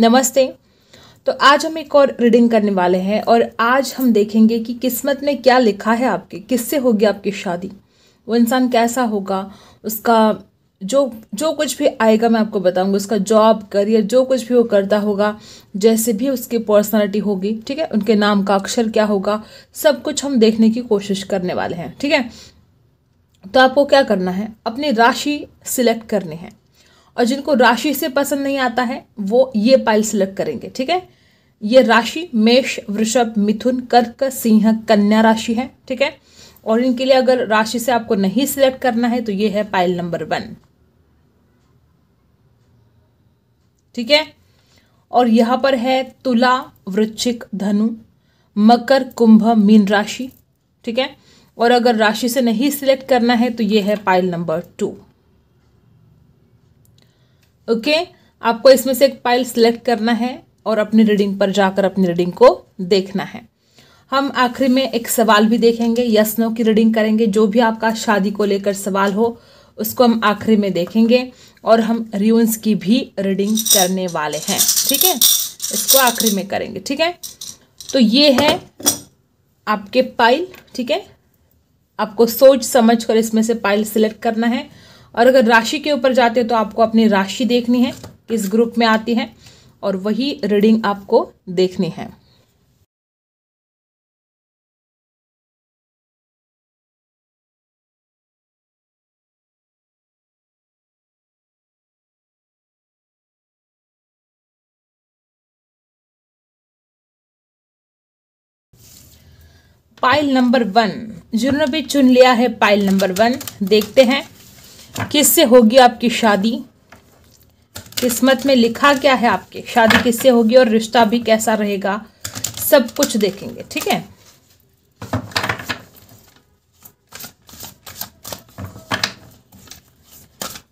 नमस्ते तो आज हम एक और रीडिंग करने वाले हैं और आज हम देखेंगे कि किस्मत में क्या लिखा है आपके किससे होगी आपकी शादी वो इंसान कैसा होगा उसका जो जो कुछ भी आएगा मैं आपको बताऊंगा उसका जॉब करियर जो कुछ भी वो करता होगा जैसे भी उसकी पर्सनालिटी होगी ठीक है उनके नाम का अक्षर क्या होगा सब कुछ हम देखने की कोशिश करने वाले हैं ठीक है तो आपको क्या करना है अपनी राशि सिलेक्ट करनी है और जिनको राशि से पसंद नहीं आता है वो ये पाइल सिलेक्ट करेंगे ठीक है ये राशि मेष वृषभ मिथुन कर्क सिंह कन्या राशि है ठीक है और इनके लिए अगर राशि से आपको नहीं सिलेक्ट करना है तो ये है पाइल नंबर वन ठीक है और यहां पर है तुला वृश्चिक धनु मकर कुंभ मीन राशि ठीक है और अगर राशि से नहीं सिलेक्ट करना है तो ये है pile number two okay okay? आपको इसमें से एक फाइल सिलेक्ट करना है और अपनी रीडिंग पर जाकर अपनी रीडिंग को देखना है हम आखिरी में एक सवाल भी देखेंगे यस नो की रीडिंग करेंगे जो भी आपका शादी को लेकर सवाल हो उसको हम आखिरी में देखेंगे और हम रियंस की भी रीडिंग करने वाले हैं ठीक है इसको आखिरी में करेंगे ठीक है तो ये है आपके पाइल ठीक है आपको सोच समझ कर इसमें से पाइल सिलेक्ट करना है और अगर राशि के ऊपर जाते हो तो आपको अपनी राशि देखनी है किस ग्रुप में आती है और वही रीडिंग आपको देखनी है पाइल नंबर वन जिन्होंने भी चुन लिया है पाइल नंबर वन देखते हैं किससे होगी आपकी शादी किस्मत में लिखा क्या है आपके शादी किससे होगी और रिश्ता भी कैसा रहेगा सब कुछ देखेंगे ठीक है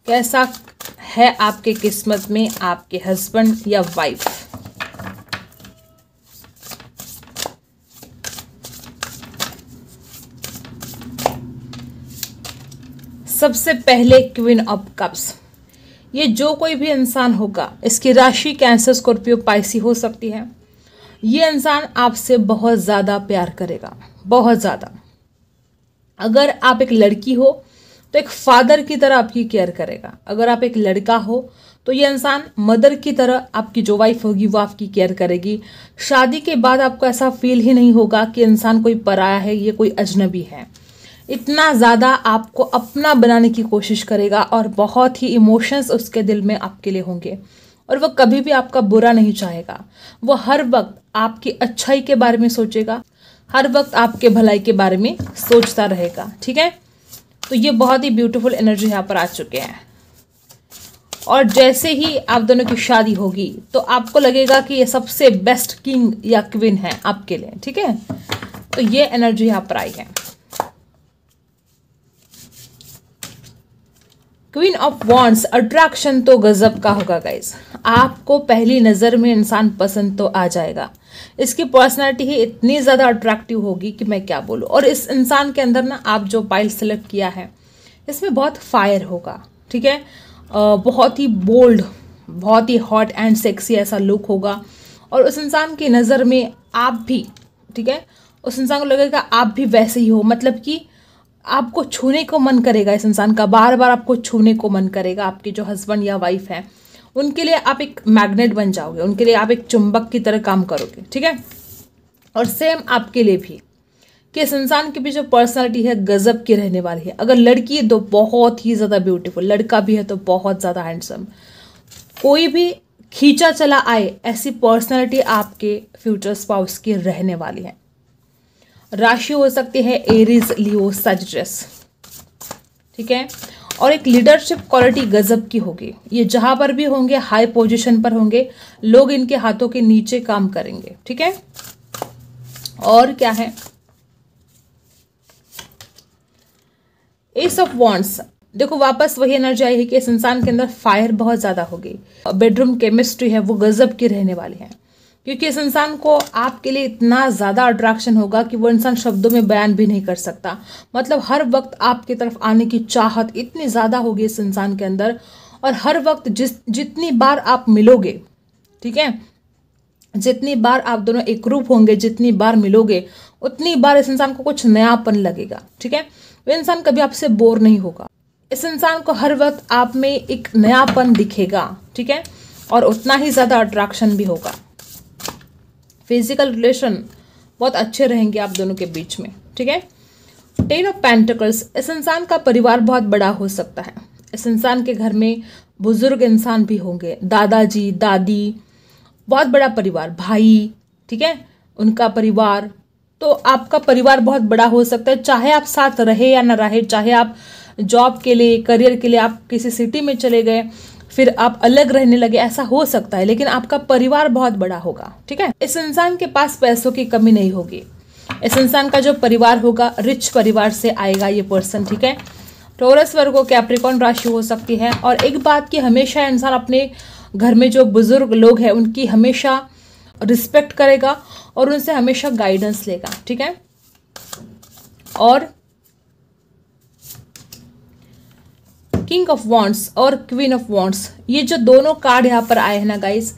कैसा है आपके किस्मत में आपके हस्बैंड या वाइफ सबसे पहले क्वीन ऑफ कप्स ये जो कोई भी इंसान होगा इसकी राशि कैंसर स्कॉर्पियो पाइसी हो सकती है ये इंसान आपसे बहुत ज़्यादा प्यार करेगा बहुत ज़्यादा अगर आप एक लड़की हो तो एक फादर की तरह आपकी केयर करेगा अगर आप एक लड़का हो तो ये इंसान मदर की तरह आपकी जो वाइफ होगी वो आपकी केयर करेगी शादी के बाद आपको ऐसा फील ही नहीं होगा कि इंसान कोई पराया है ये कोई अजनबी है इतना ज़्यादा आपको अपना बनाने की कोशिश करेगा और बहुत ही इमोशंस उसके दिल में आपके लिए होंगे और वह कभी भी आपका बुरा नहीं चाहेगा वह हर वक्त आपकी अच्छाई के बारे में सोचेगा हर वक्त आपके भलाई के बारे में सोचता रहेगा ठीक है तो ये बहुत ही ब्यूटीफुल एनर्जी यहाँ पर आ चुके हैं और जैसे ही आप दोनों की शादी होगी तो आपको लगेगा कि ये सबसे बेस्ट किंग या क्वीन है आपके लिए ठीक है तो ये एनर्जी यहाँ पर आई है क्वीन ऑफ वॉन्ट्स अट्रैक्शन तो गजब का होगा गाइज आपको पहली नज़र में इंसान पसंद तो आ जाएगा इसकी पर्सनालिटी ही इतनी ज़्यादा अट्रैक्टिव होगी कि मैं क्या बोलूँ और इस इंसान के अंदर ना आप जो पाइल सेलेक्ट किया है इसमें बहुत फायर होगा ठीक है बहुत ही बोल्ड बहुत ही हॉट एंड सेक्सी ऐसा लुक होगा और उस इंसान की नज़र में आप भी ठीक है उस इंसान को लगेगा आप भी वैसे ही हो मतलब कि आपको छूने को मन करेगा इस इंसान का बार बार आपको छूने को मन करेगा आपके जो हस्बैंड या वाइफ हैं उनके लिए आप एक मैग्नेट बन जाओगे उनके लिए आप एक चुंबक की तरह काम करोगे ठीक है और सेम आपके लिए भी कि इस इंसान की भी जो पर्सनालिटी है गज़ब की रहने वाली है अगर लड़की है तो बहुत ही ज़्यादा ब्यूटीफुल लड़का भी है तो बहुत ज़्यादा हैंडसम कोई भी खींचा चला आए ऐसी पर्सनालिटी आपके फ्यूचर स्पाउस की रहने वाली है राशि हो सकती है एरिज लियो सजरस ठीक है और एक लीडरशिप क्वालिटी गजब की होगी ये जहां पर भी होंगे हाई पोजीशन पर होंगे लोग इनके हाथों के नीचे काम करेंगे ठीक है और क्या है एस ऑफ वॉन्ट्स देखो वापस वही एनर्जी आई है कि इस इंसान के अंदर फायर बहुत ज़्यादा होगी बेडरूम केमिस्ट्री है वो गजब की रहने वाली है क्योंकि इस इंसान को आपके लिए इतना ज़्यादा अट्रैक्शन होगा कि वो इंसान शब्दों में बयान भी नहीं कर सकता मतलब हर वक्त आपकी तरफ आने की चाहत इतनी ज़्यादा होगी इस इंसान के अंदर और हर वक्त जिस जितनी बार आप मिलोगे ठीक है जितनी बार आप दोनों एक रूप होंगे जितनी बार मिलोगे उतनी बार इस इंसान को कुछ नयापन लगेगा ठीक है वो इंसान कभी आपसे बोर नहीं होगा इस इंसान को हर वक्त आप में एक नयापन दिखेगा ठीक है और उतना ही ज़्यादा अट्रैक्शन भी होगा फिजिकल रिलेशन बहुत अच्छे रहेंगे आप दोनों के बीच में ठीक है टेन ऑफ पैंटकल्स इस इंसान का परिवार बहुत बड़ा हो सकता है इस इंसान के घर में बुजुर्ग इंसान भी होंगे दादाजी दादी बहुत बड़ा परिवार भाई ठीक है उनका परिवार तो आपका परिवार बहुत बड़ा हो सकता है चाहे आप साथ रहे या ना रहे चाहे आप जॉब के लिए करियर के लिए आप किसी सिटी में चले गए फिर आप अलग रहने लगे ऐसा हो सकता है लेकिन आपका परिवार बहुत बड़ा होगा ठीक है इस इंसान के पास पैसों की कमी नहीं होगी इस इंसान का जो परिवार होगा रिच परिवार से आएगा ये पर्सन ठीक है टोरस वर्गो कैप्रिकॉन राशि हो सकती है और एक बात की हमेशा इंसान अपने घर में जो बुजुर्ग लोग हैं उनकी हमेशा रिस्पेक्ट करेगा और उनसे हमेशा गाइडेंस लेगा ठीक है और किंग ऑफ वॉन्ट्स और क्वीन ऑफ वॉन्ट्स ये जो दोनों कार्ड यहाँ पर आए हैं ना गाइज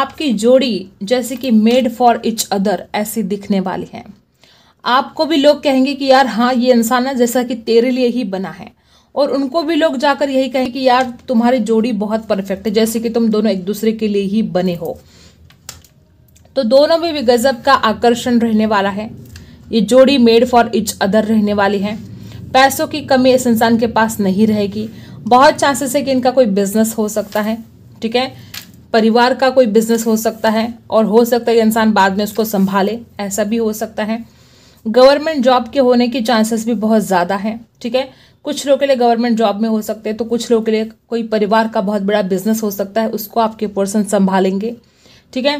आपकी जोड़ी जैसे कि मेड फॉर इच अदर ऐसी दिखने वाली है आपको भी लोग कहेंगे कि यार हाँ ये इंसान है जैसा कि तेरे लिए ही बना है और उनको भी लोग जाकर यही कहें कि यार तुम्हारी जोड़ी बहुत परफेक्ट है जैसे कि तुम दोनों एक दूसरे के लिए ही बने हो तो दोनों में भी गजब का आकर्षण रहने वाला है ये जोड़ी मेड फॉर इच अदर रहने वाली है पैसों की कमी इस इंसान के पास नहीं रहेगी बहुत चांसेस है कि इनका कोई बिजनेस हो सकता है ठीक है परिवार का कोई बिजनेस हो सकता है और हो सकता है इंसान बाद में उसको संभाले ऐसा भी हो सकता है गवर्नमेंट जॉब के होने के चांसेस भी बहुत ज़्यादा हैं ठीक है कुछ लोग के लिए गवर्नमेंट जॉब में हो सकते हैं तो कुछ लोग के लिए कोई परिवार का बहुत बड़ा बिजनेस हो सकता है उसको आपके पर्सन संभालेंगे ठीक है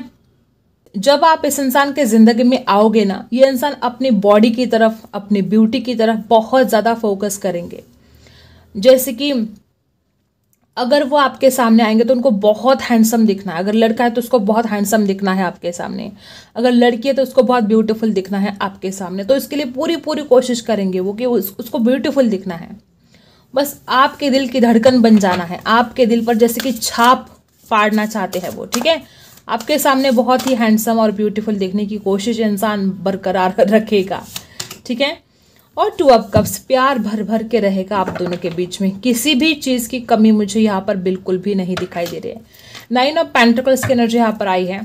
जब आप इस इंसान के ज़िंदगी में आओगे ना ये इंसान अपनी बॉडी की तरफ अपनी ब्यूटी की तरफ बहुत ज़्यादा फोकस करेंगे जैसे कि अगर वो आपके सामने आएंगे तो उनको बहुत हैंडसम दिखना है अगर लड़का है तो उसको बहुत हैंडसम दिखना है आपके सामने अगर लड़की है तो उसको बहुत ब्यूटीफुल दिखना है आपके सामने तो इसके लिए पूरी पूरी कोशिश करेंगे वो कि उस, उसको ब्यूटीफुल दिखना है बस आपके दिल की धड़कन बन जाना है आपके दिल पर जैसे कि छाप फाड़ना चाहते हैं वो ठीक है आपके सामने बहुत ही हैंडसम और ब्यूटीफुल दिखने की कोशिश इंसान बरकरार रखेगा ठीक है और टू अप कप्स प्यार भर भर के रहेगा आप दोनों के बीच में किसी भी चीज़ की कमी मुझे यहाँ पर बिल्कुल भी नहीं दिखाई दे रही है नाइन ऑफ पेंटिकल्स की एनर्जी यहाँ पर आई है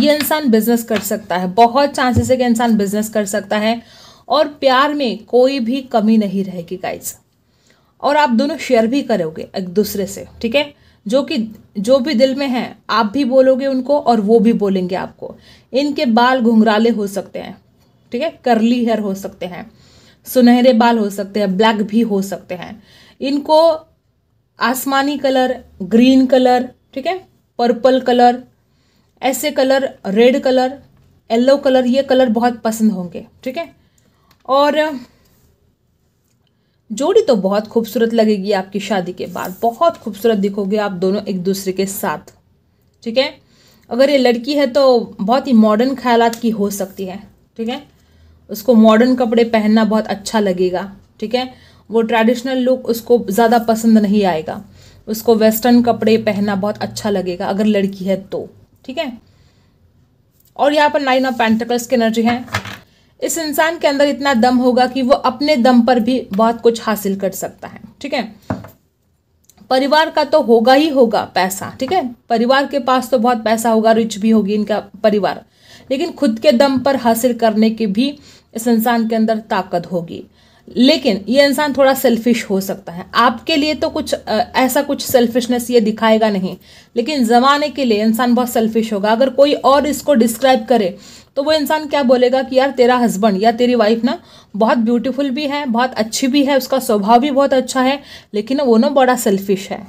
ये इंसान बिजनेस कर सकता है बहुत चांसेस है कि इंसान बिजनेस कर सकता है और प्यार में कोई भी कमी नहीं रहेगी गाइज और आप दोनों शेयर भी करोगे एक दूसरे से ठीक है जो कि जो भी दिल में है आप भी बोलोगे उनको और वो भी बोलेंगे आपको इनके बाल घुंघराले हो सकते हैं ठीक है करली हेयर हो सकते हैं सुनहरे बाल हो सकते हैं ब्लैक भी हो सकते हैं इनको आसमानी कलर ग्रीन कलर ठीक है पर्पल कलर ऐसे colour red colour yellow colour ये कलर बहुत पसंद होंगे ठीक है और जोड़ी तो बहुत खूबसूरत लगेगी आपकी शादी के बाद बहुत खूबसूरत दिखोगे आप दोनों एक दूसरे के साथ ठीक है अगर ये लड़की है तो बहुत ही मॉडर्न ख्याल की हो सकती है ठीक है उसको मॉडर्न कपड़े पहनना बहुत अच्छा लगेगा ठीक है वो ट्रेडिशनल लुक उसको ज़्यादा पसंद नहीं आएगा उसको वेस्टर्न कपड़े पहनना बहुत अच्छा लगेगा अगर लड़की है तो ठीक है और यहाँ पर नाइन ऑफ पेंटिकल्स की एनर्जी है इस इंसान के अंदर इतना दम होगा कि वो अपने दम पर भी बहुत कुछ हासिल कर सकता है ठीक है परिवार का तो होगा ही होगा पैसा ठीक है परिवार के पास तो बहुत पैसा होगा रिच भी होगी इनका परिवार लेकिन खुद के दम पर हासिल करने की भी इस इंसान के अंदर ताकत होगी लेकिन ये इंसान थोड़ा सेल्फिश हो सकता है आपके लिए तो कुछ ऐसा कुछ सेल्फिशनेस ये दिखाएगा नहीं लेकिन ज़माने के लिए इंसान बहुत सेल्फिश होगा अगर कोई और इसको डिस्क्राइब करे तो वो इंसान क्या बोलेगा कि यार तेरा हस्बैंड या तेरी वाइफ ना बहुत ब्यूटीफुल भी है बहुत अच्छी भी है उसका स्वभाव भी बहुत अच्छा है लेकिन वो ना बड़ा सेल्फिश है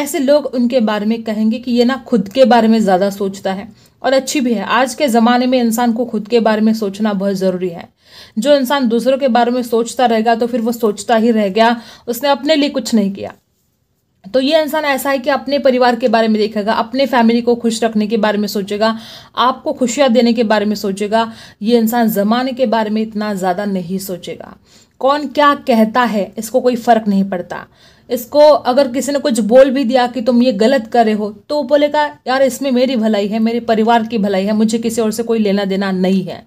ऐसे लोग उनके बारे में कहेंगे कि ये ना खुद के बारे में ज़्यादा सोचता है और अच्छी भी है आज के ज़माने में इंसान को खुद के बारे में सोचना बहुत ज़रूरी है जो इंसान दूसरों के बारे में सोचता रहेगा तो फिर वो सोचता ही रह गया उसने अपने लिए कुछ नहीं किया तो ये इंसान ऐसा है कि अपने परिवार के बारे में देखेगा अपने फैमिली को खुश रखने के बारे में सोचेगा आपको खुशियाँ देने के बारे में सोचेगा ये इंसान ज़माने के बारे में इतना ज़्यादा नहीं सोचेगा कौन क्या कहता है इसको कोई फ़र्क नहीं पड़ता इसको अगर किसी ने कुछ बोल भी दिया कि तुम ये गलत कर रहे हो तो वो बोलेगा यार इसमें मेरी भलाई है मेरे परिवार की भलाई है मुझे किसी और से कोई लेना देना नहीं है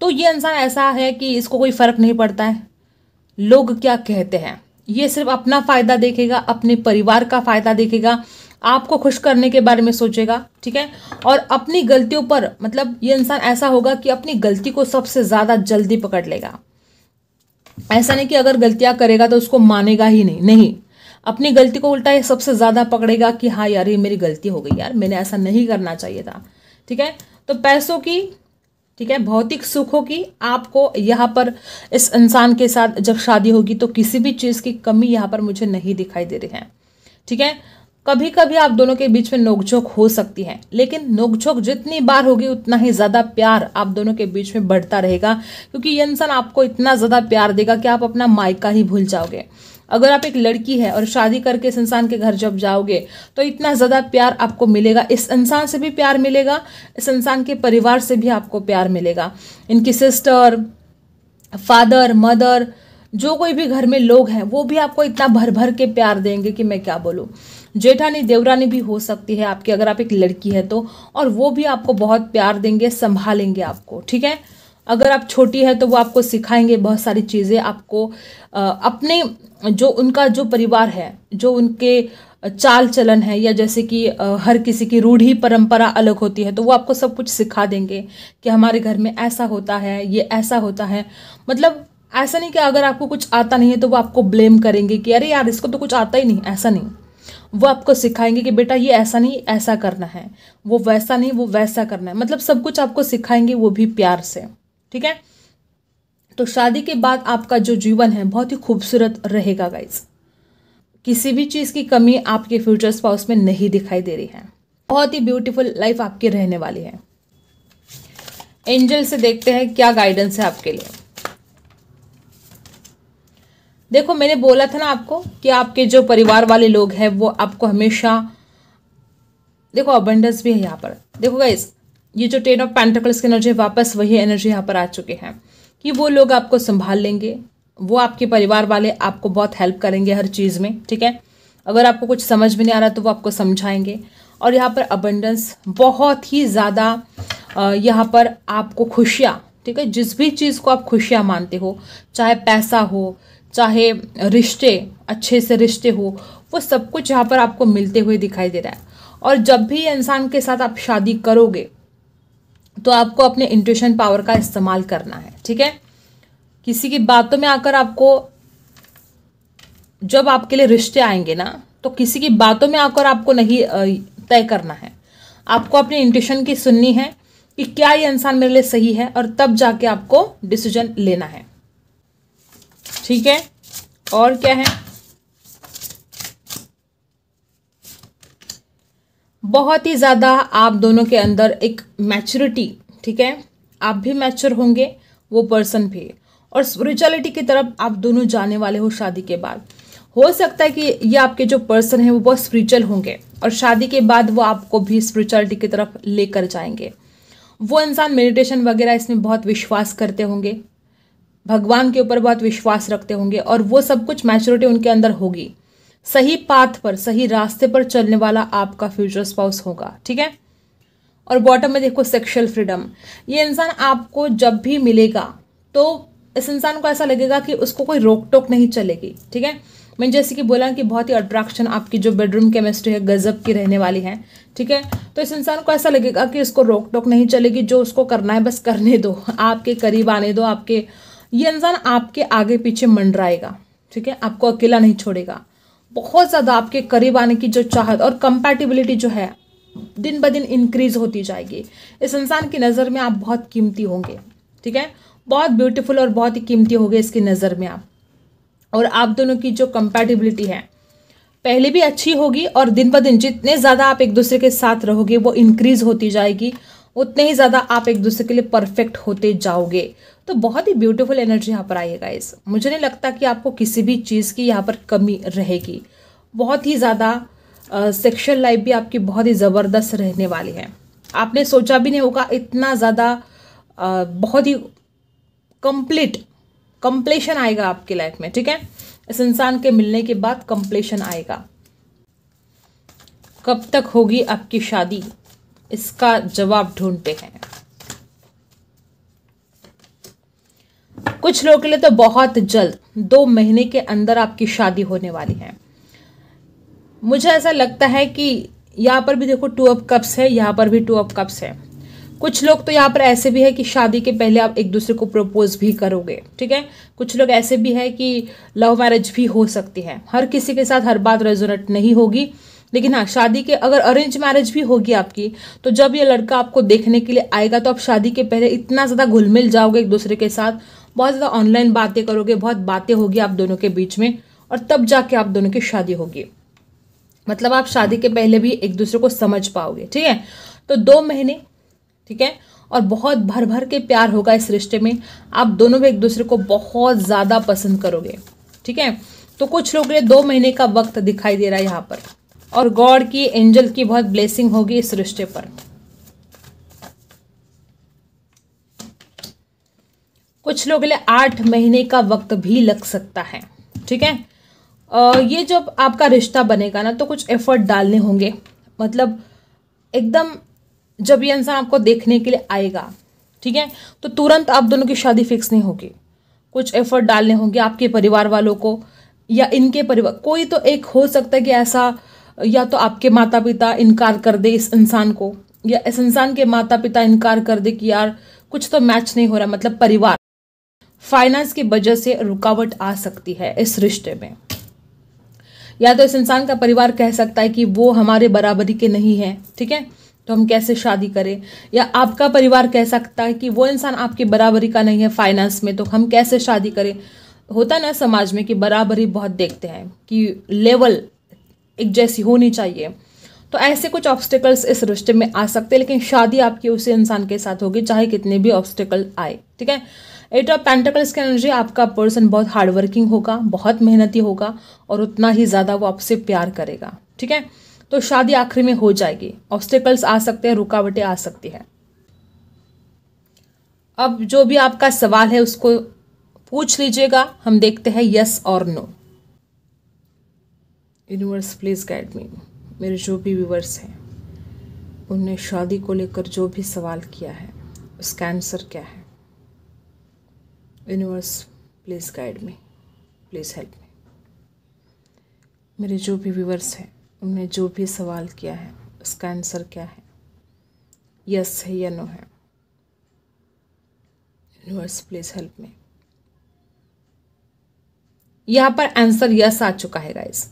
तो ये इंसान ऐसा है कि इसको कोई फ़र्क नहीं पड़ता है लोग क्या कहते हैं ये सिर्फ अपना फ़ायदा देखेगा अपने परिवार का फ़ायदा देखेगा आपको खुश करने के बारे में सोचेगा ठीक है और अपनी गलतियों पर मतलब ये इंसान ऐसा होगा कि अपनी गलती को सबसे ज़्यादा जल्दी पकड़ लेगा ऐसा नहीं कि अगर गलतियाँ करेगा तो उसको मानेगा ही नहीं नहीं अपनी गलती को उल्टा ये सबसे ज़्यादा पकड़ेगा कि हाँ यार ये मेरी गलती हो गई यार मैंने ऐसा नहीं करना चाहिए था ठीक है तो पैसों की ठीक है भौतिक सुखों की आपको यहाँ पर इस इंसान के साथ जब शादी होगी तो किसी भी चीज़ की कमी यहाँ पर मुझे नहीं दिखाई दे रही है ठीक है कभी कभी आप दोनों के बीच में नोकझोंक हो सकती है लेकिन नोकझोंक जितनी बार होगी उतना ही ज़्यादा प्यार आप दोनों के बीच में बढ़ता रहेगा क्योंकि ये इंसान आपको इतना ज़्यादा प्यार देगा कि आप अपना मायका ही भूल जाओगे अगर आप एक लड़की है और शादी करके इस इंसान के घर जब जाओगे तो इतना ज़्यादा प्यार आपको मिलेगा इस इंसान से भी प्यार मिलेगा इस इंसान के परिवार से भी आपको प्यार मिलेगा इनकी सिस्टर फादर मदर जो कोई भी घर में लोग हैं वो भी आपको इतना भर भर के प्यार देंगे कि मैं क्या बोलूँ जेठानी देवरानी भी हो सकती है आपकी अगर आप एक लड़की है तो और वो भी आपको बहुत प्यार देंगे संभालेंगे आपको ठीक है अगर आप छोटी है तो वो आपको सिखाएंगे बहुत सारी चीज़ें आपको आ, अपने जो उनका जो परिवार है जो उनके चाल चलन है या जैसे कि हर किसी की रूढ़ी परंपरा अलग होती है तो वो आपको सब कुछ सिखा देंगे कि हमारे घर में ऐसा होता है ये ऐसा होता है मतलब ऐसा नहीं कि अगर आपको कुछ आता नहीं है तो वो आपको ब्लेम करेंगे कि अरे यार इसको तो कुछ आता ही नहीं ऐसा नहीं वो आपको सिखाएंगे कि बेटा ये ऐसा नहीं ऐसा करना है वो वैसा नहीं वो वैसा करना है मतलब सब कुछ आपको सिखाएंगे वो भी प्यार से ठीक है तो शादी के बाद आपका जो जीवन है बहुत ही खूबसूरत रहेगा गाइज किसी भी चीज़ की कमी आपके फ्यूचर स्पाउस में नहीं दिखाई दे रही है बहुत ही ब्यूटीफुल लाइफ आपकी रहने वाली है एंजल से देखते हैं क्या गाइडेंस है आपके लिए देखो मैंने बोला था ना आपको कि आपके जो परिवार वाले लोग हैं वो आपको हमेशा देखो अबंडस भी है यहाँ पर देखो गाइज ये जो टेन ऑफ पेंटिकल्स की एनर्जी वापस वही एनर्जी यहाँ पर आ चुके हैं कि वो लोग आपको संभाल लेंगे वो आपके परिवार वाले आपको बहुत हेल्प करेंगे हर चीज़ में ठीक है अगर आपको कुछ समझ में नहीं आ रहा तो वो आपको समझाएंगे और यहाँ पर अबंडेंस बहुत ही ज़्यादा यहाँ पर आपको खुशियाँ ठीक है जिस भी चीज़ को आप खुशियाँ मानते हो चाहे पैसा हो चाहे रिश्ते अच्छे से रिश्ते हो वो सब कुछ यहाँ पर आपको मिलते हुए दिखाई दे रहा है और जब भी इंसान के साथ आप शादी करोगे तो आपको अपने इंट्यूशन पावर का इस्तेमाल करना है ठीक है किसी की बातों में आकर आपको जब आपके लिए रिश्ते आएंगे ना तो किसी की बातों में आकर आपको नहीं तय करना है आपको अपने इंट्यूशन की सुननी है कि क्या ये इंसान मेरे लिए सही है और तब जाके आपको डिसीजन लेना है ठीक है और क्या है बहुत ही ज़्यादा आप दोनों के अंदर एक मैच्योरिटी ठीक है आप भी मैच्योर होंगे वो पर्सन भी और स्पिरिचुअलिटी की तरफ आप दोनों जाने वाले हो शादी के बाद हो सकता है कि ये आपके जो पर्सन है वो बहुत स्पिरिचुअल होंगे और शादी के बाद वो आपको भी स्पिरिचुअलिटी की तरफ लेकर जाएंगे वो इंसान मेडिटेशन वगैरह इसमें बहुत विश्वास करते होंगे भगवान के ऊपर बहुत विश्वास रखते होंगे और वो सब कुछ मैच्योरिटी उनके अंदर होगी सही पाथ पर सही रास्ते पर चलने वाला आपका फ्यूचर स्पाउस होगा ठीक है और बॉटम में देखो सेक्सुअल फ्रीडम ये इंसान आपको जब भी मिलेगा तो इस इंसान को ऐसा लगेगा कि उसको कोई रोक टोक नहीं चलेगी ठीक है मैंने जैसे कि बोला कि बहुत ही अट्रैक्शन आपकी जो बेडरूम केमिस्ट्री है गजब की रहने वाली है ठीक है तो इस इंसान को ऐसा लगेगा कि इसको रोक टोक नहीं चलेगी जो उसको करना है बस करने दो आपके करीब आने दो आपके ये इंसान आपके आगे पीछे मंडराएगा ठीक है आपको अकेला नहीं छोड़ेगा बहुत ज़्यादा आपके करीब आने की जो चाहत और कंपैटिबिलिटी जो है दिन ब दिन इंक्रीज होती जाएगी इस इंसान की नज़र में आप बहुत कीमती होंगे ठीक है बहुत ब्यूटीफुल और बहुत ही कीमती होंगे इसकी नज़र में आप और आप दोनों की जो कंपैटिबिलिटी है पहले भी अच्छी होगी और दिन ब दिन जितने ज़्यादा आप एक दूसरे के साथ रहोगे वो इंक्रीज होती जाएगी उतने ही ज़्यादा आप एक दूसरे के लिए परफेक्ट होते जाओगे तो बहुत ही ब्यूटीफुल एनर्जी यहाँ पर आई है गाइस मुझे नहीं लगता कि आपको किसी भी चीज़ की यहाँ पर कमी रहेगी बहुत ही ज़्यादा सेक्शुअल लाइफ भी आपकी बहुत ही ज़बरदस्त रहने वाली है आपने सोचा भी नहीं होगा इतना ज़्यादा बहुत ही कंप्लीट कंप्लेशन आएगा आपकी लाइफ में ठीक है इस इंसान के मिलने के बाद कंप्लेशन आएगा कब तक होगी आपकी शादी इसका जवाब ढूंढते हैं कुछ लोगों के लिए तो बहुत जल्द दो महीने के अंदर आपकी शादी होने वाली है मुझे ऐसा लगता है कि यहाँ पर भी देखो टू ऑफ कप्स है यहाँ पर भी टू ऑफ कप्स है कुछ लोग तो यहाँ पर ऐसे भी है कि शादी के पहले आप एक दूसरे को प्रपोज भी करोगे ठीक है कुछ लोग ऐसे भी है कि लव मैरिज भी हो सकती है हर किसी के साथ हर बात रेजोनेट नहीं होगी लेकिन हाँ शादी के अगर अरेंज मैरिज भी होगी आपकी तो जब ये लड़का आपको देखने के लिए आएगा तो आप शादी के पहले इतना ज़्यादा घुल मिल जाओगे एक दूसरे के साथ बहुत ज़्यादा ऑनलाइन बातें करोगे बहुत बातें होगी आप दोनों के बीच में और तब जाके आप दोनों की शादी होगी मतलब आप शादी के पहले भी एक दूसरे को समझ पाओगे ठीक है तो दो महीने ठीक है और बहुत भर भर के प्यार होगा इस रिश्ते में आप दोनों भी एक दूसरे को बहुत ज़्यादा पसंद करोगे ठीक है तो कुछ लोग दो महीने का वक्त दिखाई दे रहा है यहाँ पर और गॉड की एंजल की बहुत ब्लेसिंग होगी इस रिश्ते पर कुछ लोगों के लिए आठ महीने का वक्त भी लग सकता है ठीक है ये जब आपका रिश्ता बनेगा ना तो कुछ एफर्ट डालने होंगे मतलब एकदम जब ये इंसान आपको देखने के लिए आएगा ठीक है तो तुरंत आप दोनों की शादी फिक्स नहीं होगी कुछ एफर्ट डालने होंगे आपके परिवार वालों को या इनके परिवार कोई तो एक हो सकता है कि ऐसा या तो आपके माता पिता इनकार कर दे इस इंसान को या इस इंसान के माता पिता इनकार कर दे कि यार कुछ तो मैच नहीं हो रहा मतलब परिवार फाइनेंस की वजह से रुकावट आ सकती है इस रिश्ते में या तो इस इंसान का परिवार कह सकता है कि वो हमारे बराबरी के नहीं है ठीक है तो हम कैसे शादी करें या आपका परिवार कह सकता है कि वो इंसान आपकी बराबरी का नहीं है फाइनेंस में तो हम कैसे शादी करें होता ना समाज में कि बराबरी बहुत देखते हैं कि लेवल एक जैसी होनी चाहिए तो ऐसे कुछ ऑब्स्टिकल्स इस रिश्ते में आ सकते हैं लेकिन शादी आपकी उसी इंसान के साथ होगी चाहे कितने भी ऑब्स्टिकल आए ठीक है एट ऑफ पेंटाकल्स की एनर्जी आपका पर्सन बहुत हार्डवर्किंग होगा बहुत मेहनती होगा और उतना ही ज़्यादा वो आपसे प्यार करेगा ठीक है तो शादी आखिरी में हो जाएगी ऑब्स्टिकल्स आ सकते हैं रुकावटें आ सकती हैं अब जो भी आपका सवाल है उसको पूछ लीजिएगा हम देखते हैं यस और no universe please guide me मेरे जो भी व्यूवर्स हैं उनने शादी को लेकर जो भी सवाल किया है उसका आंसर क्या है universe please guide me please help me मेरे जो भी व्यूवर्स हैं उनने जो भी सवाल किया है उसका आंसर क्या है यस है या नो है यूनिवर्स प्लीज़ हेल्प मी यहाँ पर आंसर यस आ चुका है गाइस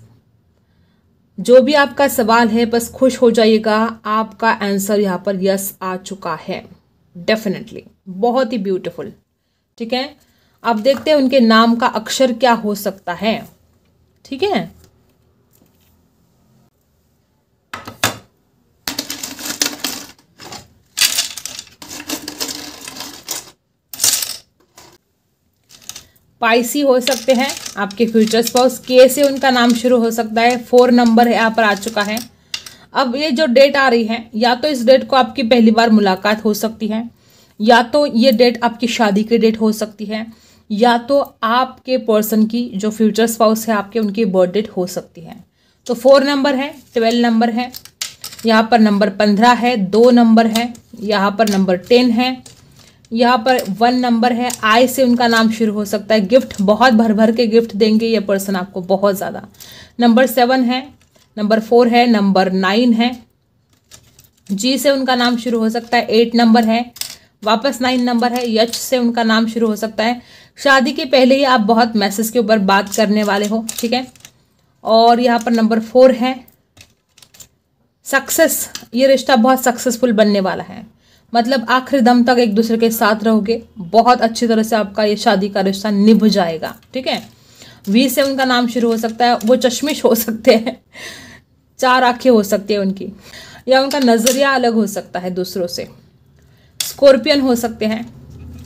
जो भी आपका सवाल है बस खुश हो जाइएगा आपका आंसर यहाँ पर यस आ चुका है डेफिनेटली बहुत ही ब्यूटीफुल ठीक है अब देखते हैं उनके नाम का अक्षर क्या हो सकता है ठीक है पाइसी हो सकते हैं आपके फ्यूचर स्पाउस के से उनका नाम शुरू हो सकता है फोर नंबर है यहाँ पर आ चुका है अब ये जो डेट आ रही है या तो इस डेट को आपकी पहली बार मुलाकात हो सकती है या तो ये डेट आपकी शादी की डेट हो सकती है या तो आपके पर्सन की जो फ्यूचर स्पाउस है आपके उनकी बर्थ डेट हो सकती है तो फोर नंबर है ट्वेल्व नंबर है यहाँ पर नंबर पंद्रह है दो नंबर है यहाँ पर नंबर टेन है यहाँ पर वन नंबर है आई से उनका नाम शुरू हो सकता है गिफ्ट बहुत भर भर के गिफ्ट देंगे ये पर्सन आपको बहुत ज़्यादा नंबर सेवन है नंबर फोर है नंबर नाइन है जी से उनका नाम शुरू हो सकता है एट नंबर है वापस नाइन नंबर है यच से उनका नाम शुरू हो सकता है शादी के पहले ही आप बहुत मैसेज के ऊपर बात करने वाले हो ठीक है और यहाँ पर नंबर फोर है सक्सेस ये रिश्ता बहुत सक्सेसफुल बनने वाला है मतलब आखिरी दम तक एक दूसरे के साथ रहोगे बहुत अच्छी तरह से आपका ये शादी का रिश्ता निभ जाएगा ठीक है वी से उनका नाम शुरू हो सकता है वो चश्मिश हो सकते हैं चार आंखें हो सकती है उनकी या उनका नज़रिया अलग हो सकता है दूसरों से स्कॉर्पियन हो सकते हैं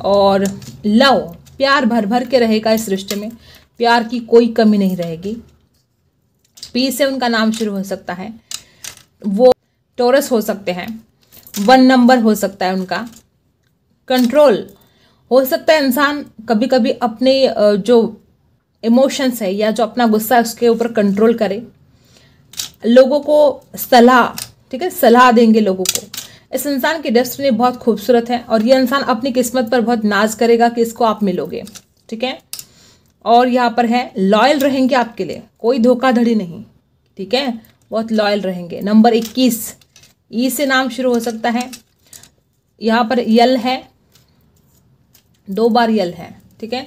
और लव प्यार भर भर के रहेगा इस रिश्ते में प्यार की कोई कमी नहीं रहेगी पी से उनका नाम शुरू हो सकता है वो टोरस हो सकते हैं वन नंबर हो सकता है उनका कंट्रोल हो सकता है इंसान कभी कभी अपने जो इमोशंस है या जो अपना गुस्सा है उसके ऊपर कंट्रोल करे लोगों को सलाह ठीक है सलाह देंगे लोगों को इस इंसान की डेस्टिनी बहुत खूबसूरत है और ये इंसान अपनी किस्मत पर बहुत नाज करेगा कि इसको आप मिलोगे ठीक है और यहाँ पर है लॉयल रहेंगे आपके लिए कोई धोखाधड़ी नहीं ठीक है बहुत लॉयल रहेंगे नंबर इक्कीस ई e से नाम शुरू हो सकता है यहाँ पर यल है दो बार यल है ठीक है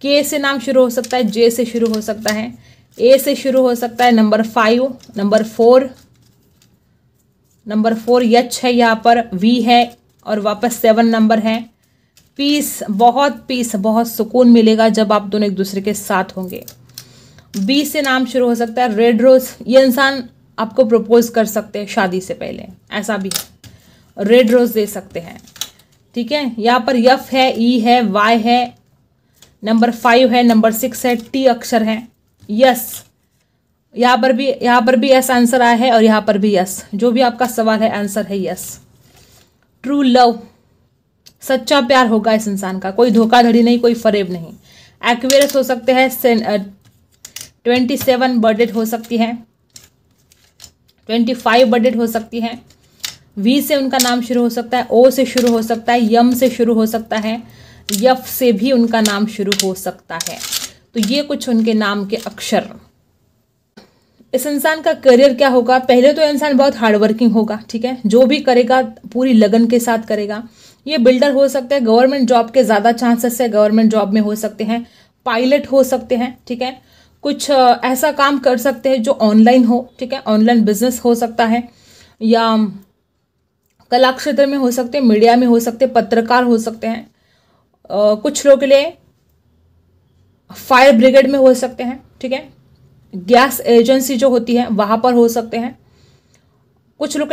के से नाम शुरू हो सकता है जे से शुरू हो सकता है ए से शुरू हो सकता है number five number four number four H है यहाँ पर वी है और वापस सेवन नंबर है पीस बहुत पीस बहुत सुकून मिलेगा जब आप दोनों एक दूसरे के साथ होंगे बी से नाम शुरू हो सकता है रेड रोज ये इंसान आपको प्रपोज कर सकते हैं शादी से पहले ऐसा भी है रेड रोज दे सकते हैं ठीक है यहाँ पर यफ है ई e है वाई है नंबर फाइव है नंबर सिक्स है टी अक्षर है यस यहाँ पर भी यहाँ पर भी यस आंसर आया है और यहाँ पर भी यस जो भी आपका सवाल है आंसर है यस ट्रू लव सच्चा प्यार होगा इस इंसान का कोई धोखाधड़ी नहीं कोई फरेब नहीं एक्वेरस हो सकते हैं ट्वेंटी सेवन बर्थडेट हो सकती है ट्वेंटी फाइव बर्थडेट हो सकती है वी से उनका नाम शुरू हो सकता है ओ से शुरू हो सकता है यम से शुरू हो सकता है यफ से भी उनका नाम शुरू हो सकता है तो ये कुछ उनके नाम के अक्षर इस इंसान का करियर क्या होगा पहले तो इंसान बहुत हार्डवर्किंग होगा ठीक है जो भी करेगा पूरी लगन के साथ करेगा ये बिल्डर हो सकते हैं गवर्नमेंट जॉब के ज़्यादा चांसेस है गवर्नमेंट जॉब में हो सकते हैं पायलट हो सकते हैं ठीक है कुछ ऐसा काम कर सकते हैं जो ऑनलाइन हो ठीक है ऑनलाइन बिजनेस हो सकता है या कला क्षेत्र में हो सकते हैं मीडिया में हो सकते हैं पत्रकार हो सकते हैं कुछ लोग के लिए फायर ब्रिगेड में हो सकते हैं ठीक है गैस एजेंसी जो होती है वहाँ पर हो सकते हैं कुछ लोग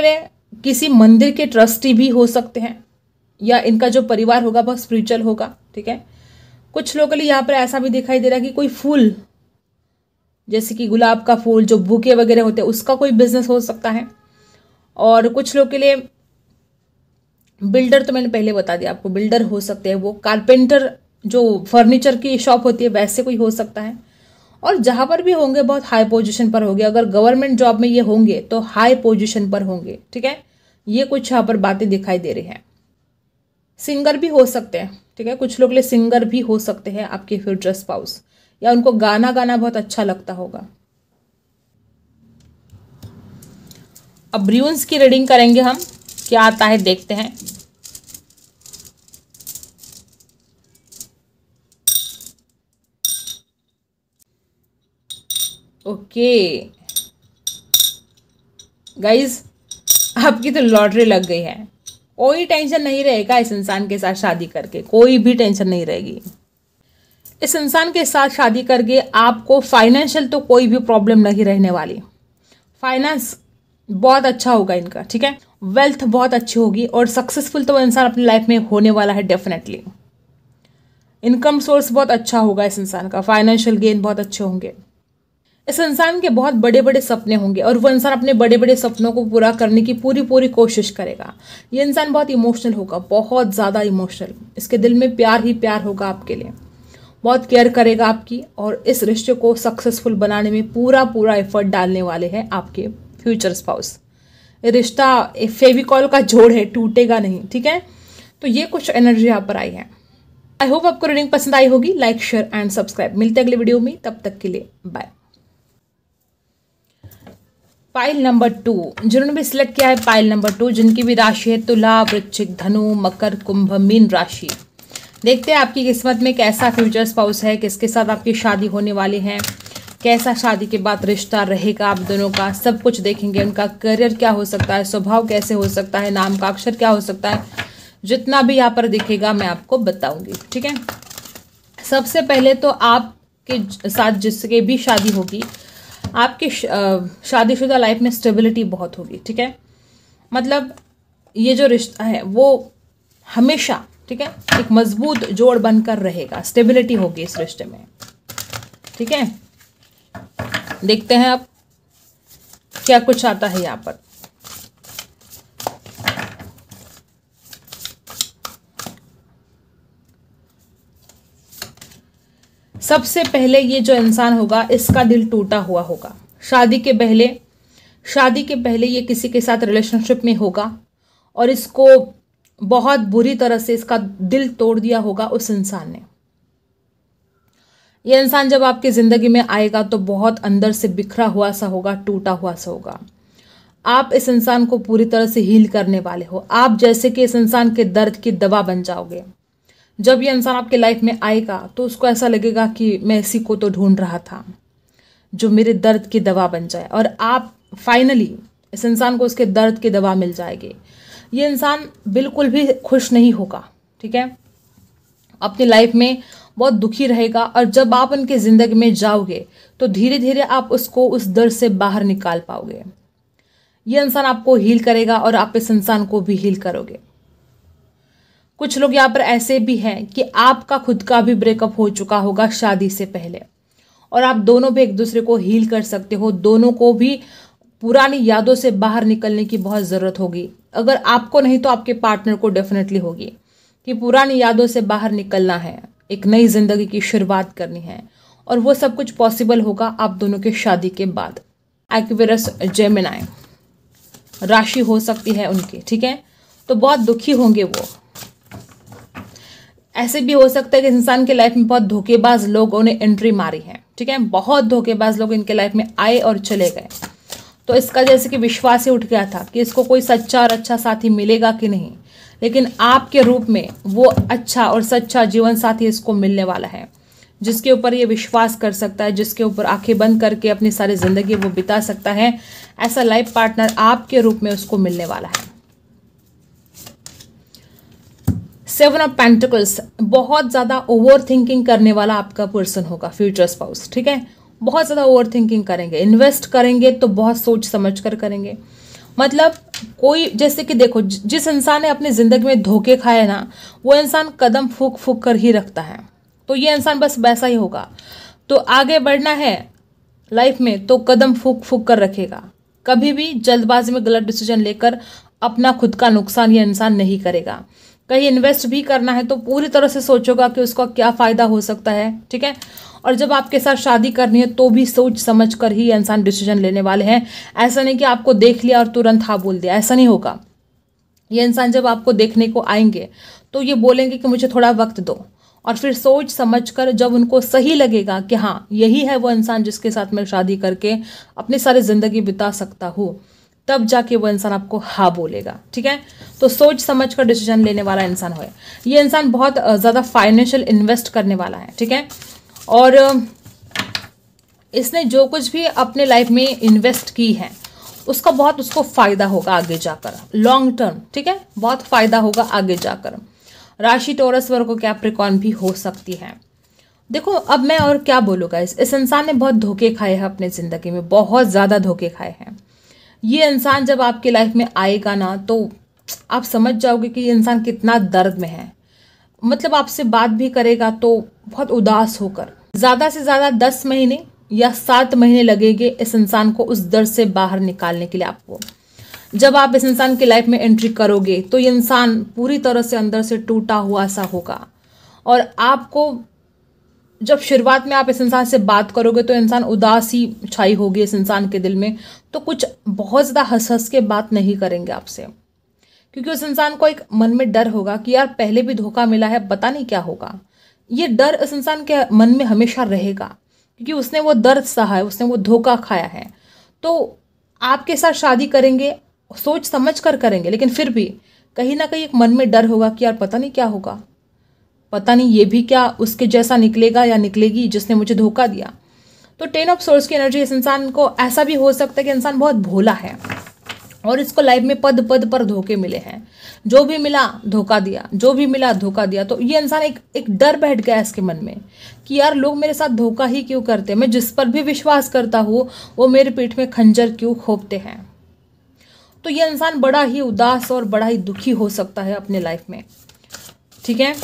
किसी मंदिर के ट्रस्टी भी हो सकते हैं या इनका जो परिवार होगा वह स्पिरिचुअल होगा ठीक है कुछ लोग के लिए यहाँ पर ऐसा भी दिखाई दे रहा है कि कोई फूल जैसे कि गुलाब का फूल जो भूखे वगैरह होते हैं उसका कोई बिजनेस हो सकता है और कुछ लोग के लिए बिल्डर तो मैंने पहले बता दिया आपको बिल्डर हो सकते हैं वो कारपेंटर जो फर्नीचर की शॉप होती है वैसे कोई हो सकता है और जहाँ पर भी होंगे बहुत हाई पोजीशन पर होंगे अगर गवर्नमेंट जॉब में ये होंगे तो हाई पोजीशन पर होंगे ठीक है ये कुछ यहाँ पर बातें दिखाई दे रही हैं सिंगर भी हो सकते हैं ठीक है कुछ लोग ले सिंगर भी हो सकते हैं आपके फ्यूचर स्पाउस या उनको गाना गाना बहुत अच्छा लगता होगा अब ब्रियून्स की रीडिंग करेंगे हम क्या आता है देखते हैं ओके गाइज आपकी तो लॉटरी लग गई है कोई टेंशन नहीं रहेगा इस इंसान के साथ शादी करके कोई भी टेंशन नहीं रहेगी इस इंसान के साथ शादी करके आपको फाइनेंशियल तो कोई भी प्रॉब्लम नहीं रहने वाली फाइनेंस बहुत अच्छा होगा इनका ठीक है वेल्थ बहुत अच्छी होगी और सक्सेसफुल तो इंसान अपनी लाइफ में होने वाला है डेफिनेटली इनकम सोर्स बहुत अच्छा होगा इस इंसान का फाइनेंशियल गेन बहुत अच्छे होंगे इस इंसान के बहुत बड़े बड़े सपने होंगे और वो इंसान अपने बड़े बड़े सपनों को पूरा करने की पूरी पूरी कोशिश करेगा ये इंसान बहुत इमोशनल होगा बहुत ज़्यादा इमोशनल इसके दिल में प्यार ही प्यार होगा आपके लिए बहुत केयर करेगा आपकी और इस रिश्ते को सक्सेसफुल बनाने में पूरा पूरा एफर्ट डालने वाले हैं आपके फ्यूचर स्पाउस रिश्ता फेविकॉल का जोड़ है टूटेगा नहीं ठीक है तो ये कुछ एनर्जी यहाँ पर आई है आई होप आपको रीडिंग पसंद आई होगी लाइक शेयर एंड सब्सक्राइब मिलते अगले वीडियो में तब तक के लिए बाय पाइल नंबर टू जिन्होंने भी सिलेक्ट किया है पाइल नंबर टू जिनकी भी राशि है तुला वृश्चिक धनु मकर कुंभ मीन राशि देखते हैं आपकी किस्मत में कैसा फ्यूचर स्पाउस है किसके साथ आपकी शादी होने वाली है कैसा शादी के बाद रिश्ता रहेगा आप दोनों का सब कुछ देखेंगे उनका करियर क्या हो सकता है स्वभाव कैसे हो सकता है नाम का अक्षर क्या हो सकता है जितना भी यहाँ पर दिखेगा मैं आपको बताऊंगी ठीक है सबसे पहले तो आपके साथ जिसके भी शादी होगी आपके शादीशुदा लाइफ में स्टेबिलिटी बहुत होगी ठीक है मतलब ये जो रिश्ता है वो हमेशा ठीक है एक मजबूत जोड़ बनकर रहेगा स्टेबिलिटी होगी इस रिश्ते में ठीक है देखते हैं आप क्या कुछ आता है यहाँ पर सबसे पहले ये जो इंसान होगा इसका दिल टूटा हुआ होगा शादी के पहले शादी के पहले ये किसी के साथ रिलेशनशिप में होगा और इसको बहुत बुरी तरह से इसका दिल तोड़ दिया होगा उस इंसान ने यह इंसान जब आपकी ज़िंदगी में आएगा तो बहुत अंदर से बिखरा हुआ सा होगा टूटा हुआ सा होगा आप इस इंसान को पूरी तरह से हील करने वाले हो आप जैसे कि इस इंसान के दर्द की दवा बन जाओगे जब ये इंसान आपके लाइफ में आएगा तो उसको ऐसा लगेगा कि मैं इसी को तो ढूंढ रहा था जो मेरे दर्द की दवा बन जाए और आप फाइनली इस इंसान को उसके दर्द की दवा मिल जाएगी ये इंसान बिल्कुल भी खुश नहीं होगा ठीक है अपनी लाइफ में बहुत दुखी रहेगा और जब आप उनके ज़िंदगी में जाओगे तो धीरे धीरे आप उसको उस दर्द से बाहर निकाल पाओगे ये इंसान आपको हील करेगा और आप इस इंसान को भी हील करोगे कुछ लोग यहाँ पर ऐसे भी हैं कि आपका खुद का भी ब्रेकअप हो चुका होगा शादी से पहले और आप दोनों भी एक दूसरे को हील कर सकते हो दोनों को भी पुरानी यादों से बाहर निकलने की बहुत ज़रूरत होगी अगर आपको नहीं तो आपके पार्टनर को डेफिनेटली होगी कि पुरानी यादों से बाहर निकलना है एक नई ज़िंदगी की शुरुआत करनी है और वो सब कुछ पॉसिबल होगा आप दोनों के शादी के बाद एक्वेरस जेमिनाय राशि हो सकती है उनकी ठीक है तो बहुत दुखी होंगे वो ऐसे भी हो सकता है कि इंसान के लाइफ में बहुत धोखेबाज लोगों ने एंट्री मारी है ठीक है बहुत धोखेबाज लोग इनके लाइफ में आए और चले गए तो इसका जैसे कि विश्वास ही उठ गया था कि इसको कोई सच्चा और अच्छा साथी मिलेगा कि नहीं लेकिन आपके रूप में वो अच्छा और सच्चा जीवन साथी इसको मिलने वाला है जिसके ऊपर ये विश्वास कर सकता है जिसके ऊपर आंखें बंद करके अपनी सारी ज़िंदगी वो बिता सकता है ऐसा लाइफ पार्टनर आपके रूप में उसको मिलने वाला है सेवन ऑफ पेंटिकल्स बहुत ज़्यादा ओवर थिंकिंग करने वाला आपका पर्सन होगा फ्यूचर स्पाउस ठीक है बहुत ज़्यादा ओवर थिंकिंग करेंगे इन्वेस्ट करेंगे तो बहुत सोच समझ कर करेंगे मतलब कोई जैसे कि देखो जिस इंसान ने अपनी ज़िंदगी में धोखे खाए ना वो इंसान कदम फूक फूक कर ही रखता है तो ये इंसान बस वैसा ही होगा तो आगे बढ़ना है लाइफ में तो कदम फूक फूक कर रखेगा कभी भी जल्दबाजी में गलत डिसीजन लेकर अपना खुद का नुकसान यह इंसान नहीं करेगा कहीं इन्वेस्ट भी करना है तो पूरी तरह से सोचोगा कि उसका क्या फ़ायदा हो सकता है ठीक है और जब आपके साथ शादी करनी है तो भी सोच समझ कर ही इंसान डिसीजन लेने वाले हैं ऐसा नहीं कि आपको देख लिया और तुरंत हाँ बोल दिया ऐसा नहीं होगा ये इंसान जब आपको देखने को आएंगे तो ये बोलेंगे कि मुझे थोड़ा वक्त दो और फिर सोच समझ कर जब उनको सही लगेगा कि हाँ यही है वो इंसान जिसके साथ मैं शादी करके अपनी सारी ज़िंदगी बिता सकता हूँ तब जाके वो इंसान आपको हाँ बोलेगा ठीक है तो सोच समझ कर डिसीजन लेने वाला इंसान हो ये इंसान बहुत ज़्यादा फाइनेंशियल इन्वेस्ट करने वाला है ठीक है और इसने जो कुछ भी अपने लाइफ में इन्वेस्ट की है उसका बहुत उसको फ़ायदा होगा आगे जाकर लॉन्ग टर्म ठीक है बहुत फ़ायदा होगा आगे जाकर राशि टोरस वर्ग प्रिकॉन भी हो सकती है देखो अब मैं और क्या बोलूँगा इस इंसान ने बहुत धोखे खाए हैं अपने ज़िंदगी में बहुत ज़्यादा धोखे खाए हैं ये इंसान जब आपके लाइफ में आएगा ना तो आप समझ जाओगे कि ये इंसान कितना दर्द में है मतलब आपसे बात भी करेगा तो बहुत उदास होकर ज़्यादा से ज़्यादा दस महीने या सात महीने लगेंगे इस इंसान को उस दर्द से बाहर निकालने के लिए आपको जब आप इस इंसान की लाइफ में एंट्री करोगे तो ये इंसान पूरी तरह से अंदर से टूटा हुआ सा होगा और आपको जब शुरुआत में आप इस इंसान से बात करोगे तो इंसान उदासी छाई होगी इस इंसान के दिल में तो कुछ बहुत ज़्यादा हंस हंस के बात नहीं करेंगे आपसे क्योंकि उस इंसान को एक मन में डर होगा कि यार पहले भी धोखा मिला है पता नहीं क्या होगा ये डर इस इंसान के मन में हमेशा रहेगा क्योंकि उसने वो दर्द सहा है उसने वो धोखा खाया है तो आपके साथ शादी करेंगे सोच समझ कर करेंगे लेकिन फिर भी कहीं ना कहीं एक मन में डर होगा कि यार पता नहीं क्या होगा पता नहीं ये भी क्या उसके जैसा निकलेगा या निकलेगी जिसने मुझे धोखा दिया तो टेन ऑफ सोर्स की एनर्जी इस इंसान को ऐसा भी हो सकता है कि इंसान बहुत भोला है और इसको लाइफ में पद पद पर धोखे मिले हैं जो भी मिला धोखा दिया जो भी मिला धोखा दिया तो ये इंसान एक एक डर बैठ गया इसके मन में कि यार लोग मेरे साथ धोखा ही क्यों करते हैं मैं जिस पर भी विश्वास करता हूँ वो मेरे पेट में खंजर क्यों खोपते हैं तो ये इंसान बड़ा ही उदास और बड़ा ही दुखी हो सकता है अपने लाइफ में ठीक है